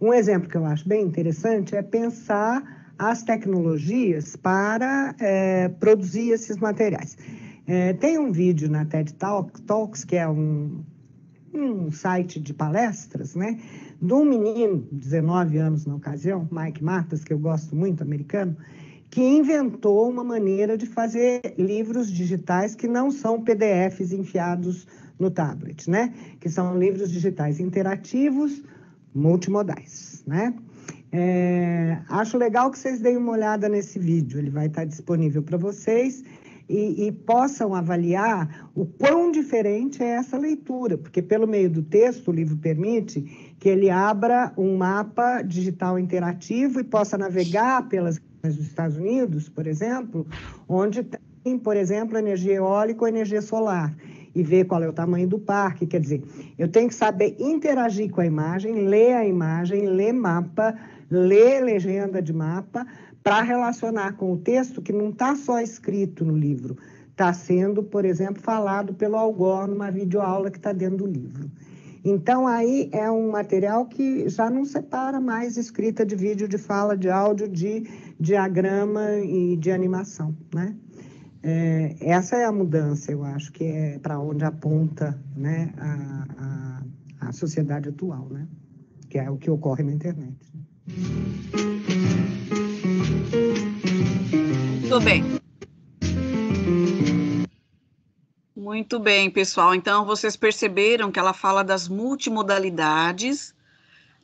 Um exemplo que eu acho bem interessante é pensar as tecnologias para é, produzir esses materiais. É, tem um vídeo na TED Talk, Talks, que é um, um site de palestras, né? de um menino, 19 anos na ocasião, Mike Matas, que eu gosto muito, americano, que inventou uma maneira de fazer livros digitais que não são PDFs enfiados no tablet, né? Que são livros digitais interativos, multimodais, né? É, acho legal que vocês deem uma olhada nesse vídeo, ele vai estar disponível para vocês e, e possam avaliar o quão diferente é essa leitura, porque pelo meio do texto o livro permite que ele abra um mapa digital interativo e possa navegar pelas dos Estados Unidos, por exemplo, onde tem, por exemplo, energia eólica ou energia solar e ver qual é o tamanho do parque. Quer dizer, eu tenho que saber interagir com a imagem, ler a imagem, ler mapa, ler legenda de mapa, para relacionar com o texto que não está só escrito no livro, está sendo, por exemplo, falado pelo Algor numa videoaula que está dentro do livro. Então, aí é um material que já não separa mais escrita de vídeo, de fala, de áudio, de diagrama e de animação, né? É, essa é a mudança, eu acho, que é para onde aponta né, a, a, a sociedade atual, né? Que é o que ocorre na internet. Muito bem. Muito bem, pessoal. Então, vocês perceberam que ela fala das multimodalidades,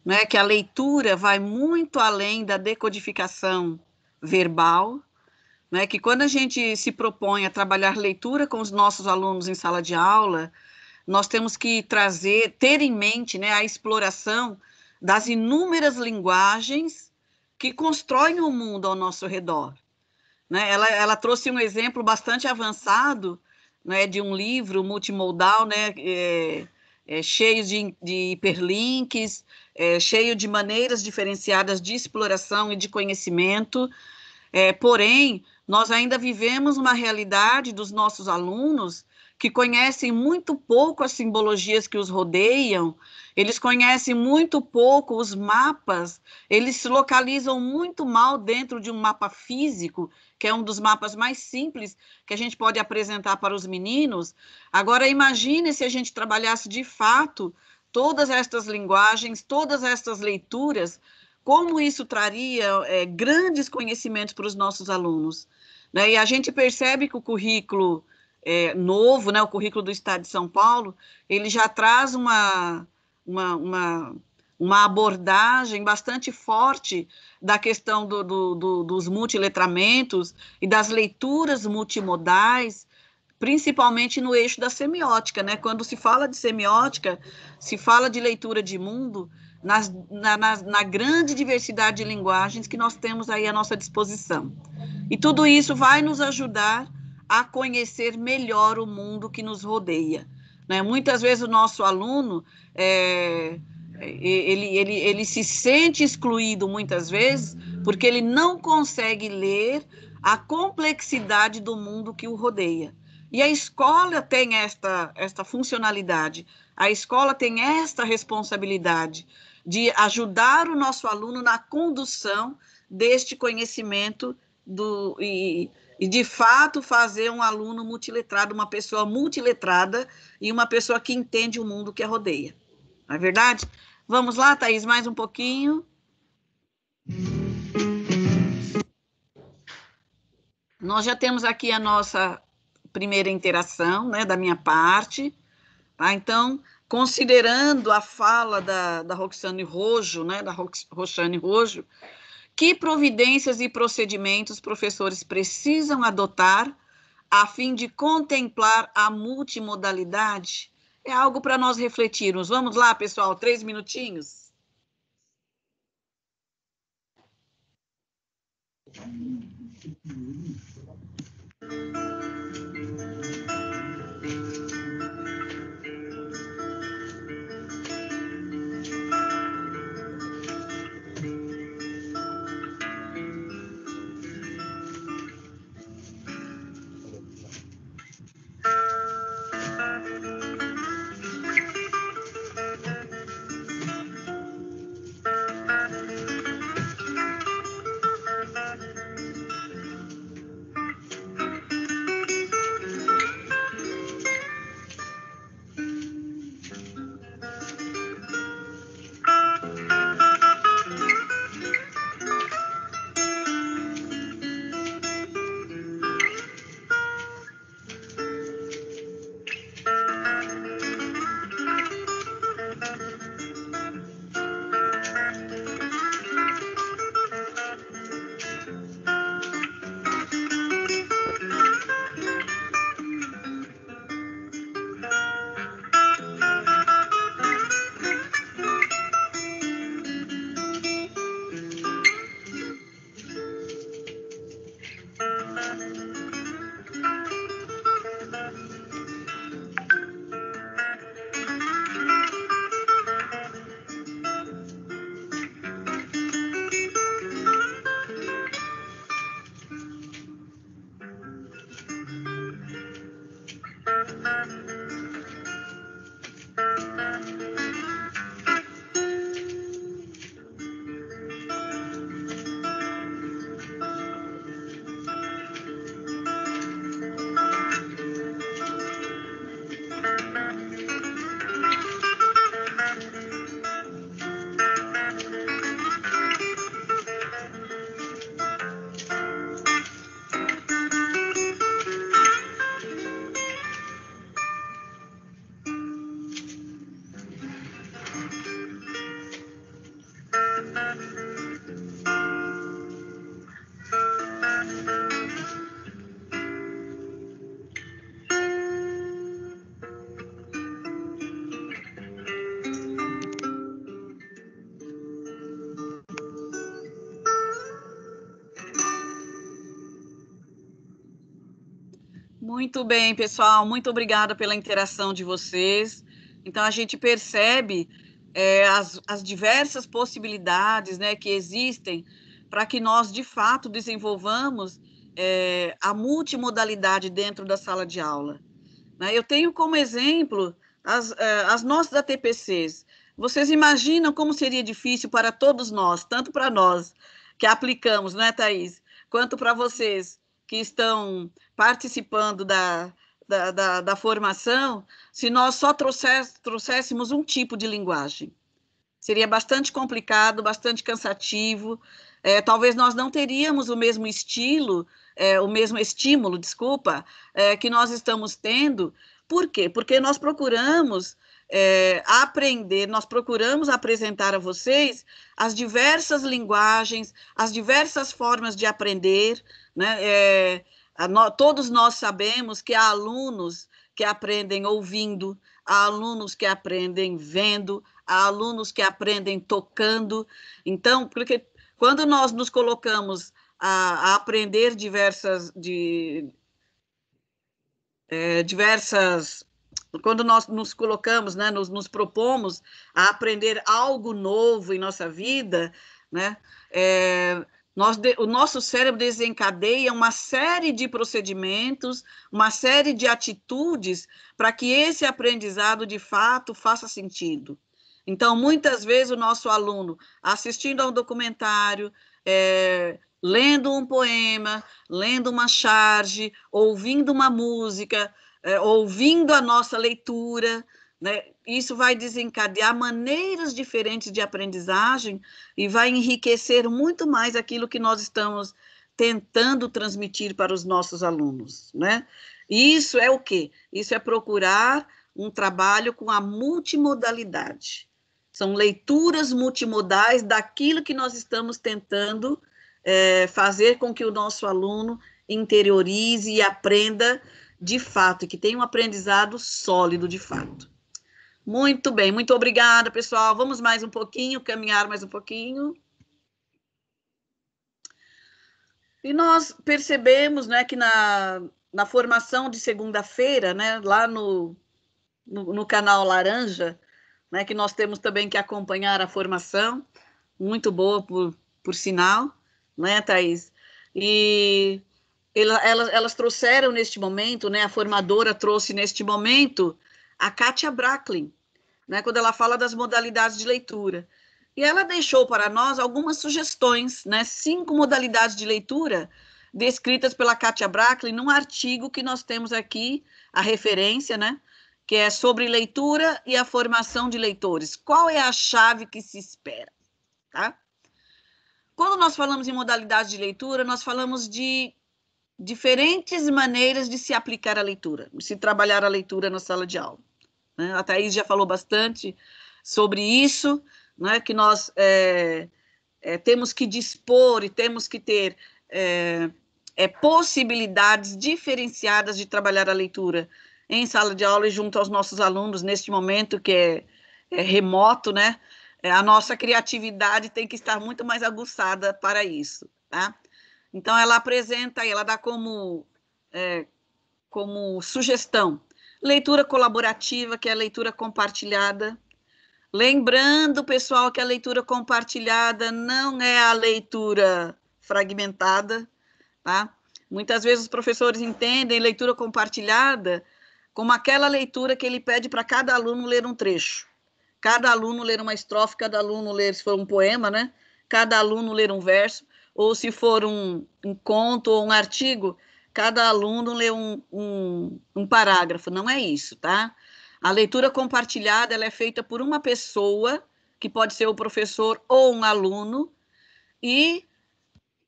né, que a leitura vai muito além da decodificação verbal, né, que quando a gente se propõe a trabalhar leitura com os nossos alunos em sala de aula, nós temos que trazer, ter em mente né, a exploração das inúmeras linguagens que constroem o mundo ao nosso redor. Né? Ela, ela trouxe um exemplo bastante avançado né, de um livro multimodal, né, é, é, cheio de, de hiperlinks, é, cheio de maneiras diferenciadas de exploração e de conhecimento. É, porém, nós ainda vivemos uma realidade dos nossos alunos que conhecem muito pouco as simbologias que os rodeiam, eles conhecem muito pouco os mapas, eles se localizam muito mal dentro de um mapa físico, que é um dos mapas mais simples que a gente pode apresentar para os meninos. Agora, imagine se a gente trabalhasse de fato todas estas linguagens, todas estas leituras, como isso traria é, grandes conhecimentos para os nossos alunos. Né? E a gente percebe que o currículo é, novo, né, o currículo do Estado de São Paulo, ele já traz uma, uma, uma, uma abordagem bastante forte da questão do, do, do, dos multiletramentos e das leituras multimodais, principalmente no eixo da semiótica. Né? Quando se fala de semiótica, se fala de leitura de mundo, nas, na, na, na, grande diversidade de linguagens que nós temos aí à nossa disposição. E tudo isso vai nos ajudar a conhecer melhor o mundo que nos rodeia. Né? Muitas vezes o nosso aluno é, é ele, ele, ele se sente excluído muitas vezes porque ele não consegue ler a complexidade do mundo que o rodeia. E a escola tem esta, esta funcionalidade, a escola tem esta responsabilidade de ajudar o nosso aluno na condução deste conhecimento do, e, e, de fato, fazer um aluno multiletrado, uma pessoa multiletrada e uma pessoa que entende o mundo que a rodeia. Não é verdade? Vamos lá, Thaís, mais um pouquinho. Nós já temos aqui a nossa primeira interação, né, da minha parte. Tá? Então, considerando a fala da, da Roxane Rojo, né, da Rox, Roxane Rojo, que providências e procedimentos professores precisam adotar a fim de contemplar a multimodalidade? É algo para nós refletirmos. Vamos lá, pessoal, três minutinhos. Música Muito bem, pessoal. Muito obrigada pela interação de vocês. Então, a gente percebe é, as, as diversas possibilidades né, que existem para que nós, de fato, desenvolvamos é, a multimodalidade dentro da sala de aula. Né? Eu tenho como exemplo as, é, as nossas ATPCs. Vocês imaginam como seria difícil para todos nós, tanto para nós que aplicamos, né, Thaís, quanto para vocês, que estão participando da, da, da, da formação se nós só trouxéssemos um tipo de linguagem. Seria bastante complicado, bastante cansativo. É, talvez nós não teríamos o mesmo estilo, é, o mesmo estímulo, desculpa, é, que nós estamos tendo. Por quê? Porque nós procuramos é, aprender, nós procuramos apresentar a vocês as diversas linguagens, as diversas formas de aprender, né? É, no, todos nós sabemos que há alunos que aprendem ouvindo, há alunos que aprendem vendo, há alunos que aprendem tocando. Então, porque quando nós nos colocamos a, a aprender diversas, de, é, diversas quando nós nos colocamos, né, nos, nos propomos a aprender algo novo em nossa vida, né, é, nós de, o nosso cérebro desencadeia uma série de procedimentos, uma série de atitudes para que esse aprendizado de fato faça sentido. Então, muitas vezes, o nosso aluno, assistindo a um documentário, é, lendo um poema, lendo uma charge, ouvindo uma música, é, ouvindo a nossa leitura, né? Isso vai desencadear maneiras diferentes de aprendizagem e vai enriquecer muito mais aquilo que nós estamos tentando transmitir para os nossos alunos, né? Isso é o quê? Isso é procurar um trabalho com a multimodalidade. São leituras multimodais daquilo que nós estamos tentando é, fazer com que o nosso aluno interiorize e aprenda de fato, que tenha um aprendizado sólido de fato. Muito bem, muito obrigada, pessoal. Vamos mais um pouquinho, caminhar mais um pouquinho. E nós percebemos né, que na, na formação de segunda-feira, né, lá no, no, no, canal Laranja, né, que nós temos também que acompanhar a formação, muito boa, por, por sinal, né, Thaís? E elas, elas trouxeram neste momento, né, a formadora trouxe neste momento a Kátia Bracklin, né, quando ela fala das modalidades de leitura. E ela deixou para nós algumas sugestões, né, cinco modalidades de leitura descritas pela Kátia Bracklin num artigo que nós temos aqui, a referência, né, que é sobre leitura e a formação de leitores. Qual é a chave que se espera? Tá? Quando nós falamos em modalidade de leitura, nós falamos de diferentes maneiras de se aplicar a leitura, de se trabalhar a leitura na sala de aula. Né? A Thais já falou bastante sobre isso, né? que nós é, é, temos que dispor e temos que ter é, é, possibilidades diferenciadas de trabalhar a leitura em sala de aula e junto aos nossos alunos neste momento que é, é remoto, né? É, a nossa criatividade tem que estar muito mais aguçada para isso, tá? Então, ela apresenta, ela dá como, é, como sugestão leitura colaborativa, que é a leitura compartilhada. Lembrando, pessoal, que a leitura compartilhada não é a leitura fragmentada, tá? Muitas vezes os professores entendem leitura compartilhada como aquela leitura que ele pede para cada aluno ler um trecho. Cada aluno ler uma estrofe, cada aluno ler, se for um poema, né? Cada aluno ler um verso ou se for um, um conto ou um artigo, cada aluno lê um, um, um parágrafo. Não é isso, tá? A leitura compartilhada ela é feita por uma pessoa, que pode ser o professor ou um aluno, e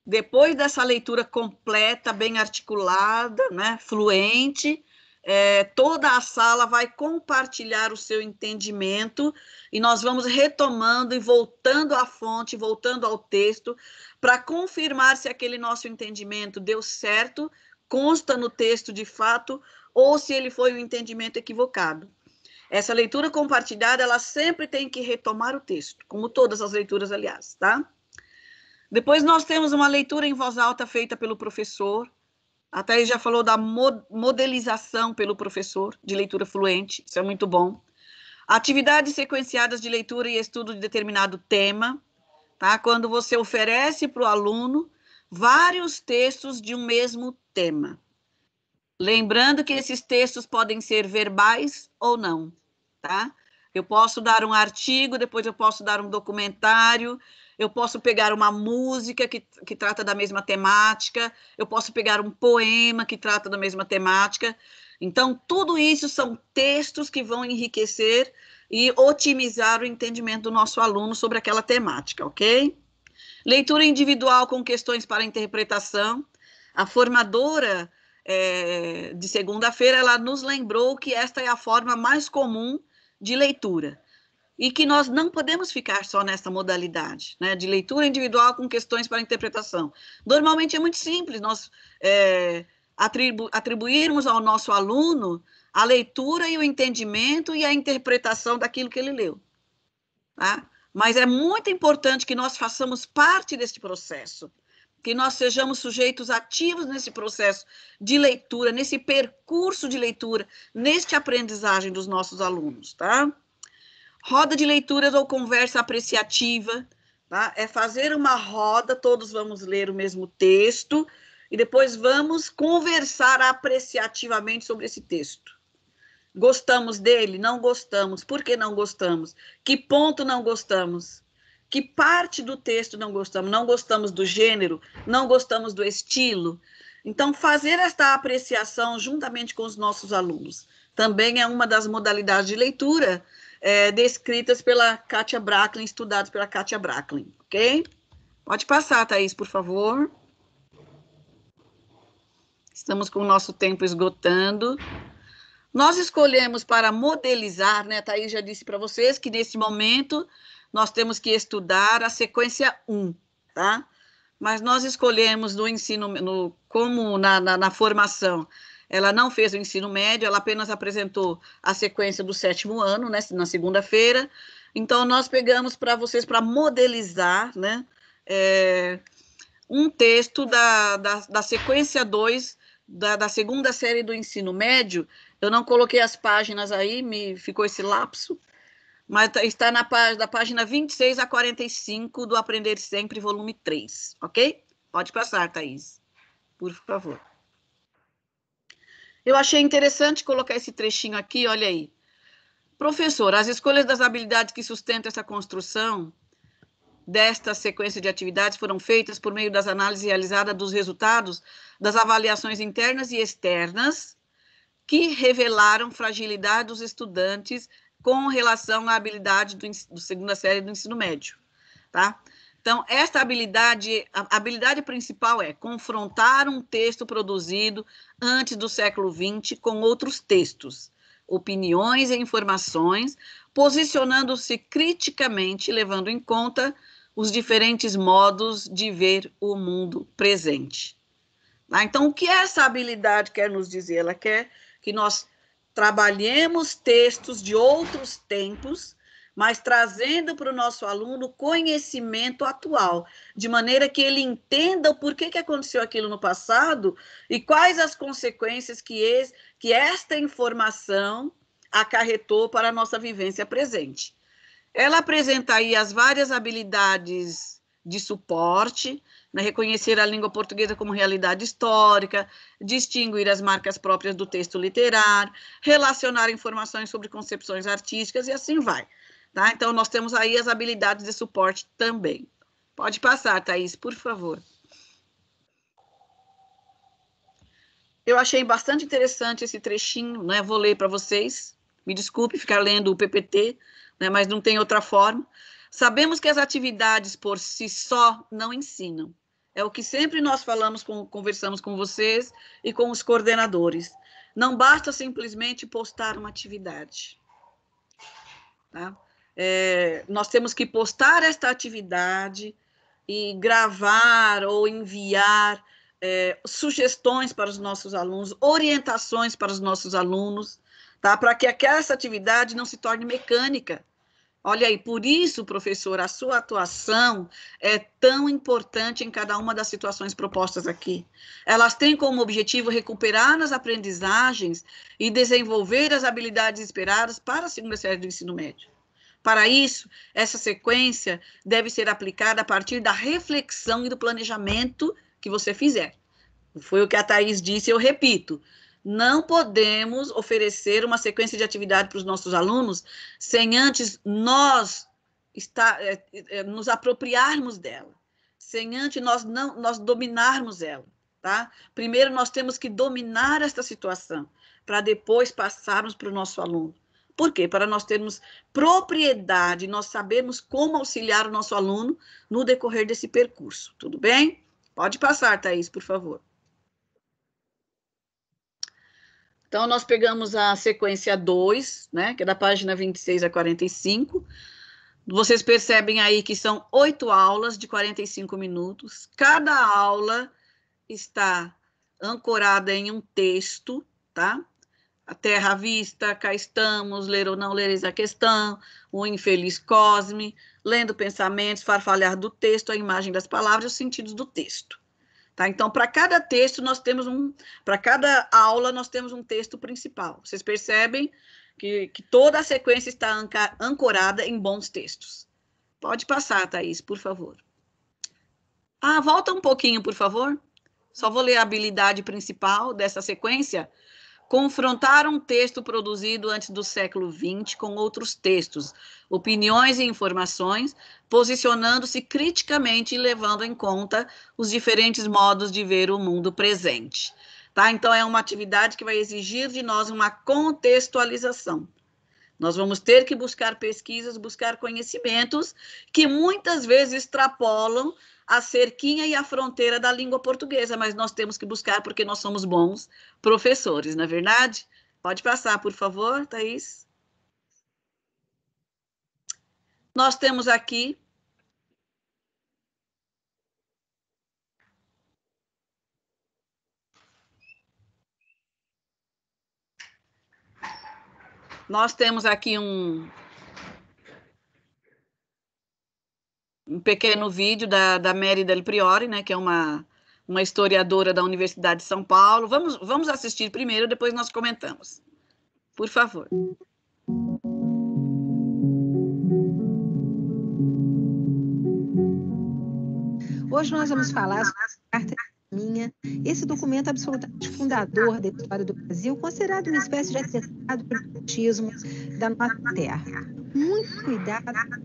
depois dessa leitura completa, bem articulada, né, fluente, é, toda a sala vai compartilhar o seu entendimento e nós vamos retomando e voltando à fonte, voltando ao texto, para confirmar se aquele nosso entendimento deu certo, consta no texto de fato, ou se ele foi um entendimento equivocado. Essa leitura compartilhada, ela sempre tem que retomar o texto, como todas as leituras, aliás, tá? Depois nós temos uma leitura em voz alta feita pelo professor, a Thaís já falou da modelização pelo professor de leitura fluente, isso é muito bom. Atividades sequenciadas de leitura e estudo de determinado tema, tá? Quando você oferece para o aluno vários textos de um mesmo tema. Lembrando que esses textos podem ser verbais ou não, tá? Eu posso dar um artigo, depois eu posso dar um documentário, eu posso pegar uma música que, que trata da mesma temática, eu posso pegar um poema que trata da mesma temática. Então, tudo isso são textos que vão enriquecer e otimizar o entendimento do nosso aluno sobre aquela temática, ok? Leitura individual com questões para interpretação. A formadora é, de segunda-feira ela nos lembrou que esta é a forma mais comum de leitura e que nós não podemos ficar só nessa modalidade, né, de leitura individual com questões para interpretação. Normalmente é muito simples nós é, atribu atribuirmos ao nosso aluno a leitura e o entendimento e a interpretação daquilo que ele leu. Tá? Mas é muito importante que nós façamos parte desse processo, que nós sejamos sujeitos ativos nesse processo de leitura, nesse percurso de leitura, neste aprendizagem dos nossos alunos, tá? Roda de leituras ou conversa apreciativa, tá? É fazer uma roda, todos vamos ler o mesmo texto e depois vamos conversar apreciativamente sobre esse texto. Gostamos dele? Não gostamos. Por que não gostamos? Que ponto não gostamos? Que parte do texto não gostamos? Não gostamos do gênero? Não gostamos do estilo? Então, fazer esta apreciação juntamente com os nossos alunos também é uma das modalidades de leitura é, descritas pela Katia Bracklin, estudadas pela Katia Bracklin, ok? Pode passar, Thaís, por favor. Estamos com o nosso tempo esgotando. Nós escolhemos para modelizar, né? A Thaís já disse para vocês que nesse momento nós temos que estudar a sequência 1, tá? Mas nós escolhemos no ensino, no, como na, na, na formação, ela não fez o ensino médio, ela apenas apresentou a sequência do sétimo ano, né, na segunda-feira. Então, nós pegamos para vocês para modelizar né, é, um texto da, da, da sequência 2 da, da, segunda série do ensino médio. Eu não coloquei as páginas aí, me ficou esse lapso, mas tá, está na da página 26 a 45 do Aprender Sempre, volume 3, ok? Pode passar, Thaís, por favor. Eu achei interessante colocar esse trechinho aqui, olha aí. Professor, as escolhas das habilidades que sustentam essa construção desta sequência de atividades foram feitas por meio das análises realizadas dos resultados das avaliações internas e externas que revelaram fragilidade dos estudantes com relação à habilidade do, do segunda série do ensino médio, tá? Então, esta habilidade, a habilidade principal é confrontar um texto produzido antes do século XX com outros textos, opiniões e informações, posicionando-se criticamente, levando em conta os diferentes modos de ver o mundo presente. Tá? então, o que essa habilidade quer nos dizer? Ela quer que nós trabalhemos textos de outros tempos mas trazendo para o nosso aluno conhecimento atual, de maneira que ele entenda o porquê que aconteceu aquilo no passado e quais as consequências que, esse, que esta informação acarretou para a nossa vivência presente. Ela apresenta aí as várias habilidades de suporte, né, reconhecer a língua portuguesa como realidade histórica, distinguir as marcas próprias do texto literário, relacionar informações sobre concepções artísticas e assim vai. Tá? Então, nós temos aí as habilidades de suporte também. Pode passar, Thaís, por favor. Eu achei bastante interessante esse trechinho, né? Vou ler para vocês. Me desculpe ficar lendo o PPT, né? mas não tem outra forma. Sabemos que as atividades por si só não ensinam. É o que sempre nós falamos, com, conversamos com vocês e com os coordenadores. Não basta simplesmente postar uma atividade. Tá? É, nós temos que postar esta atividade e gravar ou enviar é, sugestões para os nossos alunos, orientações para os nossos alunos, tá? para que aquela atividade não se torne mecânica. Olha aí, por isso, professor, a sua atuação é tão importante em cada uma das situações propostas aqui. Elas têm como objetivo recuperar as aprendizagens e desenvolver as habilidades esperadas para a segunda série do ensino médio. Para isso, essa sequência deve ser aplicada a partir da reflexão e do planejamento que você fizer. Foi o que a Thais disse, eu repito. Não podemos oferecer uma sequência de atividade para os nossos alunos sem antes nós estar, é, é, nos apropriarmos dela, sem antes nós, não, nós dominarmos ela. Tá? Primeiro, nós temos que dominar esta situação, para depois passarmos para o nosso aluno. Por quê? Para nós termos propriedade, nós sabermos como auxiliar o nosso aluno no decorrer desse percurso. Tudo bem? Pode passar, Thaís, por favor. Então, nós pegamos a sequência 2, né, que é da página 26 a 45. Vocês percebem aí que são oito aulas de 45 minutos. Cada aula está ancorada em um texto, tá? A Terra à Vista, Cá Estamos, Ler ou Não Lereis a Questão, O Infeliz Cosme, Lendo Pensamentos, Farfalhar do Texto, a Imagem das Palavras os Sentidos do Texto. Tá? Então, para cada texto, nós temos um. Para cada aula, nós temos um texto principal. Vocês percebem que, que toda a sequência está anca, ancorada em bons textos. Pode passar, Thaís, por favor. Ah, volta um pouquinho, por favor. Só vou ler a habilidade principal dessa sequência, confrontar um texto produzido antes do século XX com outros textos, opiniões e informações, posicionando-se criticamente e levando em conta os diferentes modos de ver o mundo presente. Tá? Então, é uma atividade que vai exigir de nós uma contextualização. Nós vamos ter que buscar pesquisas, buscar conhecimentos que muitas vezes extrapolam a cerquinha e a fronteira da língua portuguesa, mas nós temos que buscar porque nós somos bons professores, não é verdade? Pode passar, por favor, Thaís. Nós temos aqui Nós temos aqui um, um pequeno vídeo da, da Mary Del Priori, né, que é uma, uma historiadora da Universidade de São Paulo. Vamos, vamos assistir primeiro, depois nós comentamos. Por favor. Hoje nós vamos falar sobre a Carta Minha, esse documento absolutamente fundador da história do Brasil, considerado uma espécie de atentado para o patriotismo da nossa terra. Muito cuidado para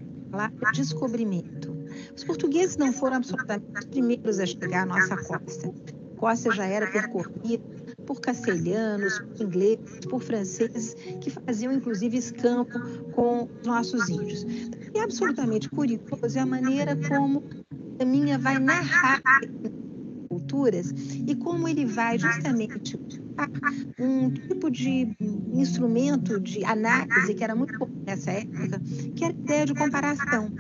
falar de descobrimento. Os portugueses não foram absolutamente os primeiros a chegar à nossa costa. A costa já era percorrida por castelhanos, por ingleses, por franceses, que faziam inclusive escampo com nossos índios. É absolutamente curioso a maneira como a minha vai narrar culturas e como ele vai justamente um tipo de instrumento de análise que era muito comum nessa época, que era a ideia de comparação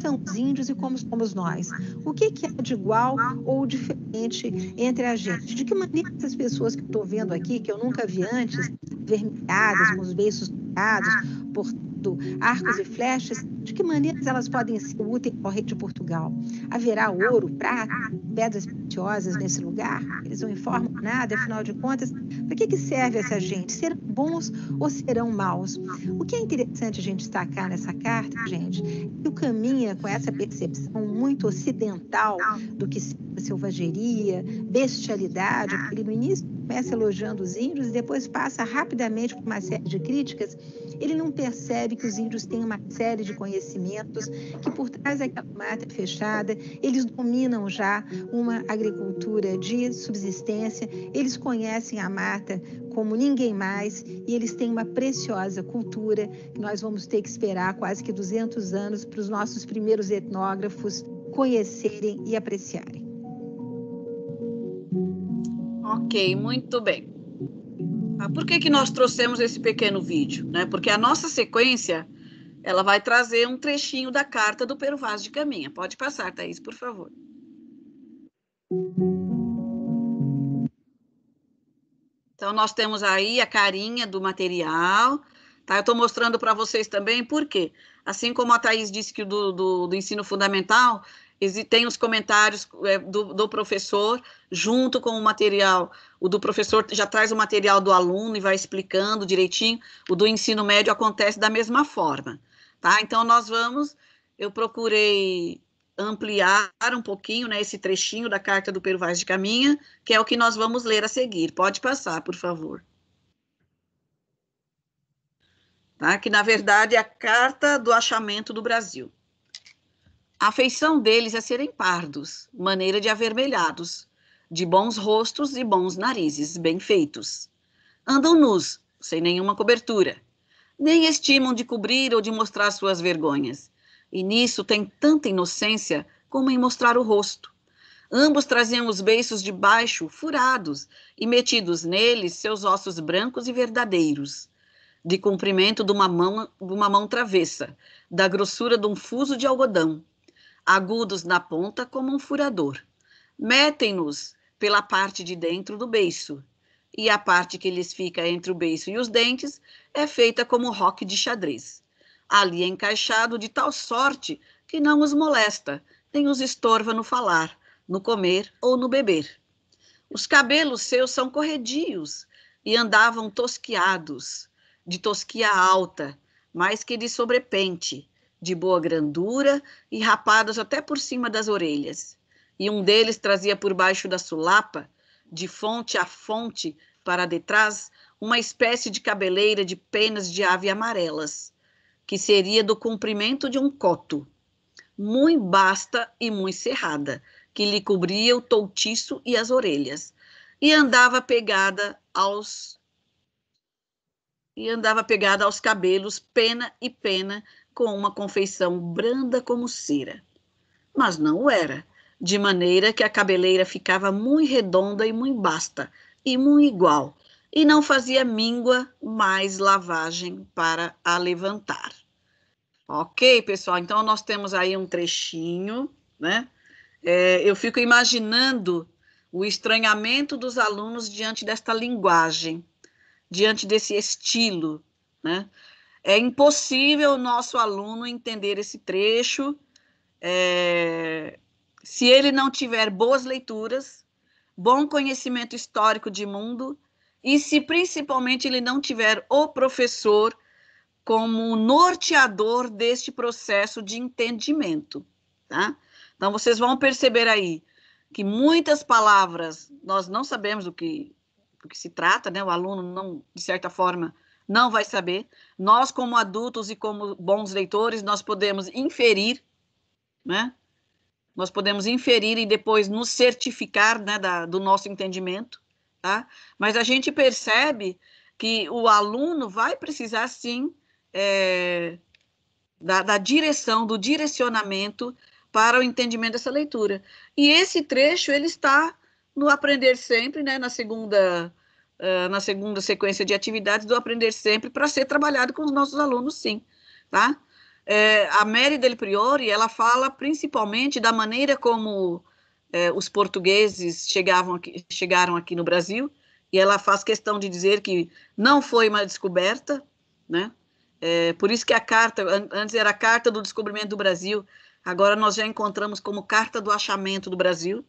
são os índios e como somos nós? O que, que é de igual ou diferente entre a gente? De que maneira essas pessoas que eu estou vendo aqui, que eu nunca vi antes, vermelhadas, com os beiços tocados, por armamento, arcos e flechas, de que maneiras elas podem ser úteis ao rei de Portugal? Haverá ouro, prata, pedras preciosas nesse lugar? Eles não informam nada, afinal de contas, para que, que serve essa gente? Serão bons ou serão maus? O que é interessante a gente destacar nessa carta, gente, é que o caminha com essa percepção muito ocidental do que selvageria, bestialidade, porque no início começa elogiando os índios e depois passa rapidamente por uma série de críticas, ele não percebe que os índios têm uma série de conhecimentos, que por trás daquela mata fechada, eles dominam já uma agricultura de subsistência, eles conhecem a mata como ninguém mais e eles têm uma preciosa cultura que nós vamos ter que esperar quase que 200 anos para os nossos primeiros etnógrafos conhecerem e apreciarem. Ok, muito bem. Ah, por que, que nós trouxemos esse pequeno vídeo? Né? Porque a nossa sequência ela vai trazer um trechinho da carta do Peru Vaz de Caminha. Pode passar, Thaís, por favor. Então, nós temos aí a carinha do material. Tá? Eu estou mostrando para vocês também, por quê? Assim como a Thaís disse que do, do, do ensino fundamental, tem os comentários é, do, do, professor junto com o material. O do professor já traz o material do aluno e vai explicando direitinho. O do ensino médio acontece da mesma forma, tá? Então, nós vamos... Eu procurei ampliar um pouquinho, né, esse trechinho da carta do Pero Vaz de Caminha, que é o que nós vamos ler a seguir. Pode passar, por favor. Tá? Que, na verdade, é a Carta do Achamento do Brasil. A afeição deles é serem pardos, maneira de avermelhados, de bons rostos e bons narizes bem feitos. Andam nus, sem nenhuma cobertura. Nem estimam de cobrir ou de mostrar suas vergonhas. E nisso tem tanta inocência como em mostrar o rosto. Ambos traziam os beiços de baixo, furados, e metidos neles seus ossos brancos e verdadeiros, de comprimento de uma mão, de uma mão travessa, da grossura de um fuso de algodão, agudos na ponta como um furador. Metem-nos pela parte de dentro do beiço, e a parte que lhes fica entre o beiço e os dentes é feita como roque de xadrez. Ali é encaixado de tal sorte que não os molesta, nem os estorva no falar, no comer ou no beber. Os cabelos seus são corredios e andavam tosquiados, de tosquia alta, mais que de sobrepente, de boa grandura e rapados até por cima das orelhas. E um deles trazia por baixo da sulapa, de fonte a fonte para detrás, uma espécie de cabeleira de penas de ave amarelas, que seria do comprimento de um coto, muito basta e muito cerrada, que lhe cobria o toutiço e as orelhas, e andava pegada aos e andava pegada aos cabelos, pena e pena, com uma confeição branda como cera. Mas não o era, de maneira que a cabeleira ficava muito redonda e muito basta, e muito igual, e não fazia míngua mais lavagem para a levantar. Ok, pessoal, então nós temos aí um trechinho, né? É, eu fico imaginando o estranhamento dos alunos diante desta linguagem, diante desse estilo, né? É impossível o nosso aluno entender esse trecho é, se ele não tiver boas leituras, bom conhecimento histórico de mundo e se principalmente ele não tiver o professor como norteador deste processo de entendimento, tá? Então vocês vão perceber aí que muitas palavras nós não sabemos do que, do que se trata, né? O aluno não, de certa forma, não vai saber. Nós, como adultos e como bons leitores, nós podemos inferir, né? Nós podemos inferir e depois nos certificar né, da, do nosso entendimento, tá? Mas a gente percebe que o aluno vai precisar, sim, é, da, da direção, do direcionamento para o entendimento dessa leitura. E esse trecho, ele está no Aprender Sempre, né, na segunda uh, na segunda sequência de atividades do Aprender Sempre para ser trabalhado com os nossos alunos, sim, tá? É, a Mary Del Priori, ela fala principalmente da maneira como é, os portugueses chegavam aqui, chegaram aqui no Brasil, e ela faz questão de dizer que não foi uma descoberta, né? É, por isso que a carta, antes era a Carta do Descobrimento do Brasil, agora nós já encontramos como Carta do Achamento do Brasil,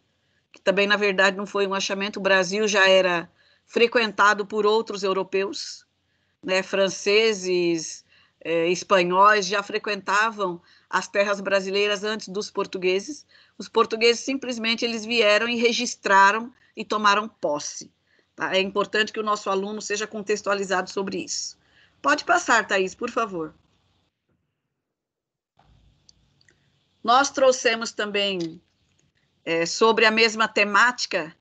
que também, na verdade, não foi um achamento, o Brasil já era frequentado por outros europeus, né? franceses, é, espanhóis já frequentavam as terras brasileiras antes dos portugueses. Os portugueses simplesmente eles vieram e registraram e tomaram posse. Tá? É importante que o nosso aluno seja contextualizado sobre isso. Pode passar, Thaís, por favor. Nós trouxemos também é, sobre a mesma temática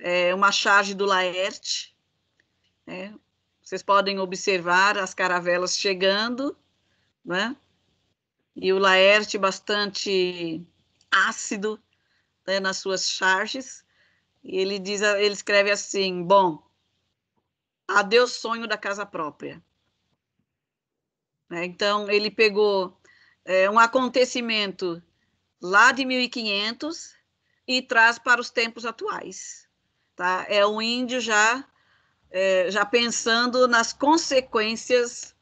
é, uma charge do Laerte. Né? Vocês podem observar as caravelas chegando, né? e o Laerte bastante ácido né, nas suas charges. E ele diz, ele escreve assim: "Bom, adeus sonho da casa própria". Né, então ele pegou é, um acontecimento lá de 1500 e traz para os tempos atuais tá? É um índio já é, já pensando nas consequências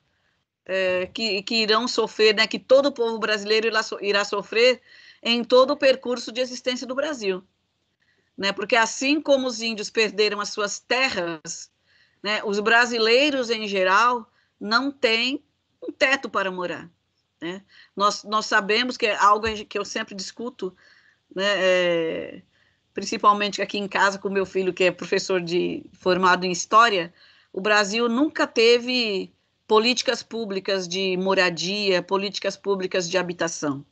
é, que, que irão sofrer, né? Que todo o povo brasileiro irá, irá sofrer em todo o percurso de existência do Brasil, né? Porque assim como os índios perderam as suas terras, né? Os brasileiros em geral não têm um teto para morar, né? Nós nós sabemos que é algo que eu sempre discuto, né? É, principalmente aqui em casa com meu filho que é professor de formado em história, o Brasil nunca teve políticas públicas de moradia, políticas públicas de habitação.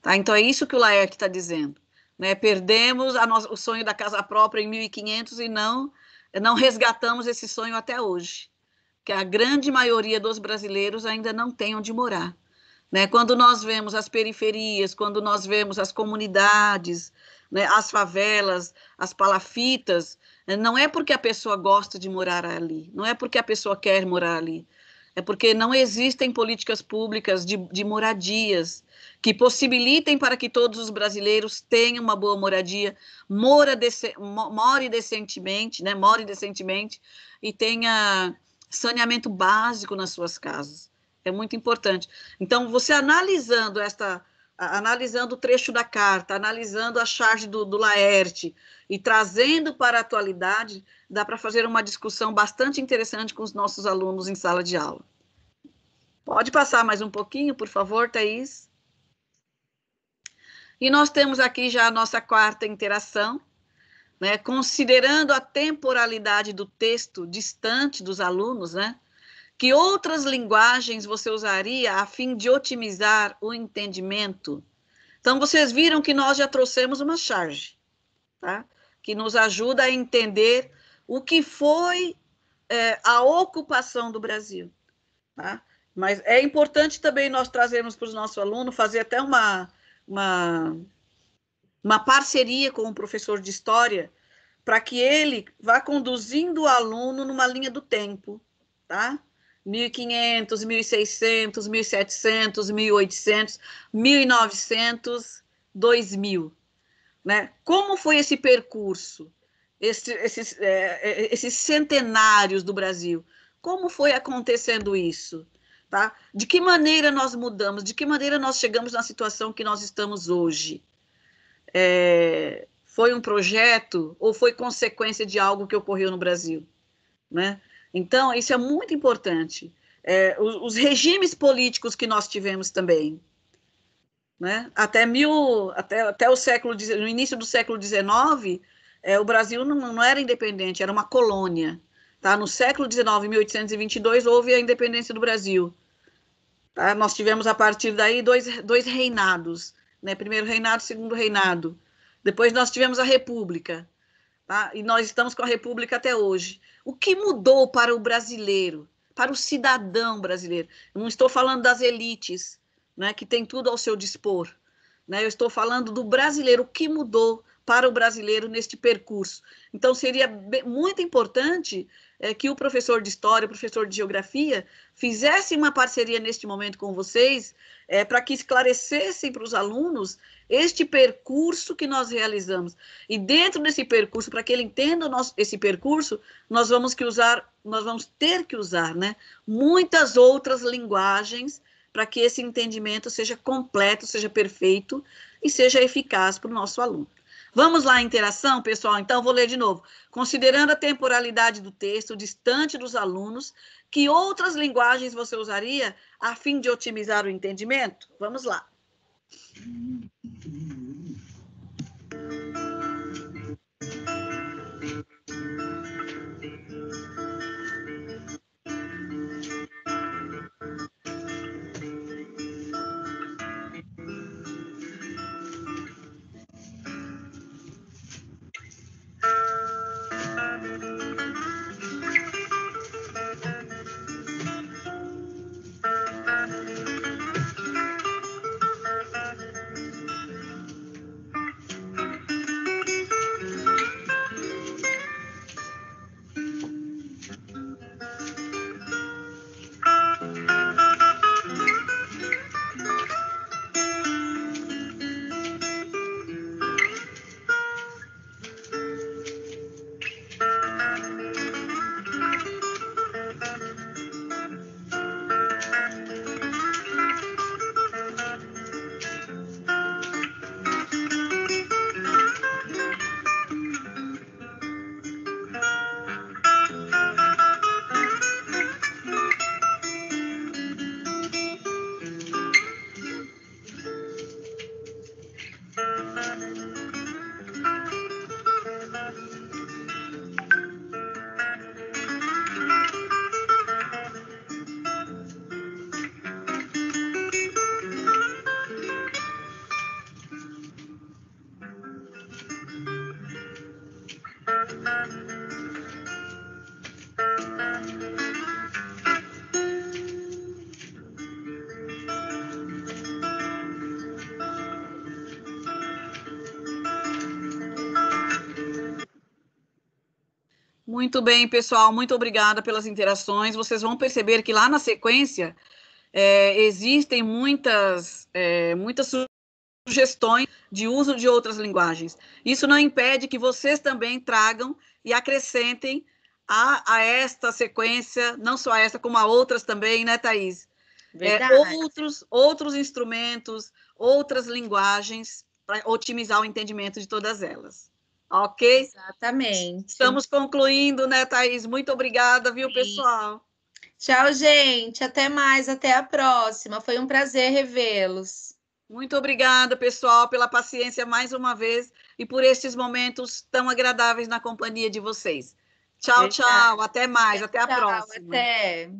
Tá? Então é isso que o Laerte está dizendo. Né? Perdemos o sonho da casa própria em 1500 e não, não resgatamos esse sonho até hoje. Que a grande maioria dos brasileiros ainda não tem onde morar. Né? Quando nós vemos as periferias, quando nós vemos as comunidades, né, as favelas, as palafitas, né, não é porque a pessoa gosta de morar ali, não é porque a pessoa quer morar ali, é porque não existem políticas públicas de, de moradias que possibilitem para que todos os brasileiros tenham uma boa moradia, mora dece, more decentemente, né, more decentemente e tenha saneamento básico nas suas casas. É muito importante. Então, você analisando esta analisando o trecho da carta, analisando a charge do, do Laerte e trazendo para a atualidade, dá para fazer uma discussão bastante interessante com os nossos alunos em sala de aula. Pode passar mais um pouquinho, por favor, Thais. E nós temos aqui já a nossa quarta interação, né? considerando a temporalidade do texto distante dos alunos, né? Que outras linguagens você usaria a fim de otimizar o entendimento? Então, vocês viram que nós já trouxemos uma charge, tá? que nos ajuda a entender o que foi é, a ocupação do Brasil. Tá? Mas é importante também nós trazermos para os nossos alunos, fazer até uma, uma, uma parceria com o professor de história, para que ele vá conduzindo o aluno numa linha do tempo, tá? 1.500, 1.600, 1.700, 1.800, 1.900, 2.000. Né? Como foi esse percurso, esses, é, é, esses centenários do Brasil? Como foi acontecendo isso? Tá? De que maneira nós mudamos? De que maneira nós chegamos na situação que nós estamos hoje? É, foi um projeto ou foi consequência de algo que ocorreu no Brasil? Né? Então, isso é muito importante. É, os, os, regimes políticos que nós tivemos também. Né? Até, mil, até, até o século, no início do século XIX, é, o Brasil não, não era independente, era uma colônia. Tá? No século XIX, 1822, houve a independência do Brasil. Tá? Nós tivemos, a partir daí, dois, dois reinados. Né? Primeiro reinado, segundo reinado. Depois nós tivemos a República. Tá? E nós estamos com a República até hoje. O que mudou para o brasileiro, para o cidadão brasileiro? Eu não estou falando das elites, né, que tem tudo ao seu dispor. Né? Eu estou falando do brasileiro. O que mudou para o brasileiro neste percurso? Então, seria muito importante é, que o professor de história, o professor de geografia, fizesse uma parceria neste momento com vocês, é, para que esclarecessem para os alunos este percurso que nós realizamos. E dentro desse percurso, para que ele entenda nosso, esse percurso, nós vamos que usar, nós vamos ter que usar, né, muitas outras linguagens para que esse entendimento seja completo, seja perfeito e seja eficaz para o nosso aluno. Vamos lá, interação, pessoal? Então, vou ler de novo. Considerando a temporalidade do texto, distante dos alunos, que outras linguagens você usaria a fim de otimizar o entendimento? Vamos lá. Thank you. Muito bem, pessoal. Muito obrigada pelas interações. Vocês vão perceber que lá na sequência é, existem muitas, é, muitas sugestões de uso de outras linguagens. Isso não impede que vocês também tragam e acrescentem a, a esta sequência, não só a esta, como a outras também, né, Thaís? É, Verdade. É, outros, outros instrumentos, outras linguagens para otimizar o entendimento de todas elas. Ok? Exatamente. Estamos concluindo, né, Thaís? Muito obrigada, viu, Sim. pessoal? Tchau, gente. Até mais, até a próxima. Foi um prazer revê-los. Muito obrigada, pessoal, pela paciência mais uma vez e por estes momentos tão agradáveis na companhia de vocês. Tchau, tchau. Até mais. Até, até a tchau, próxima. Até.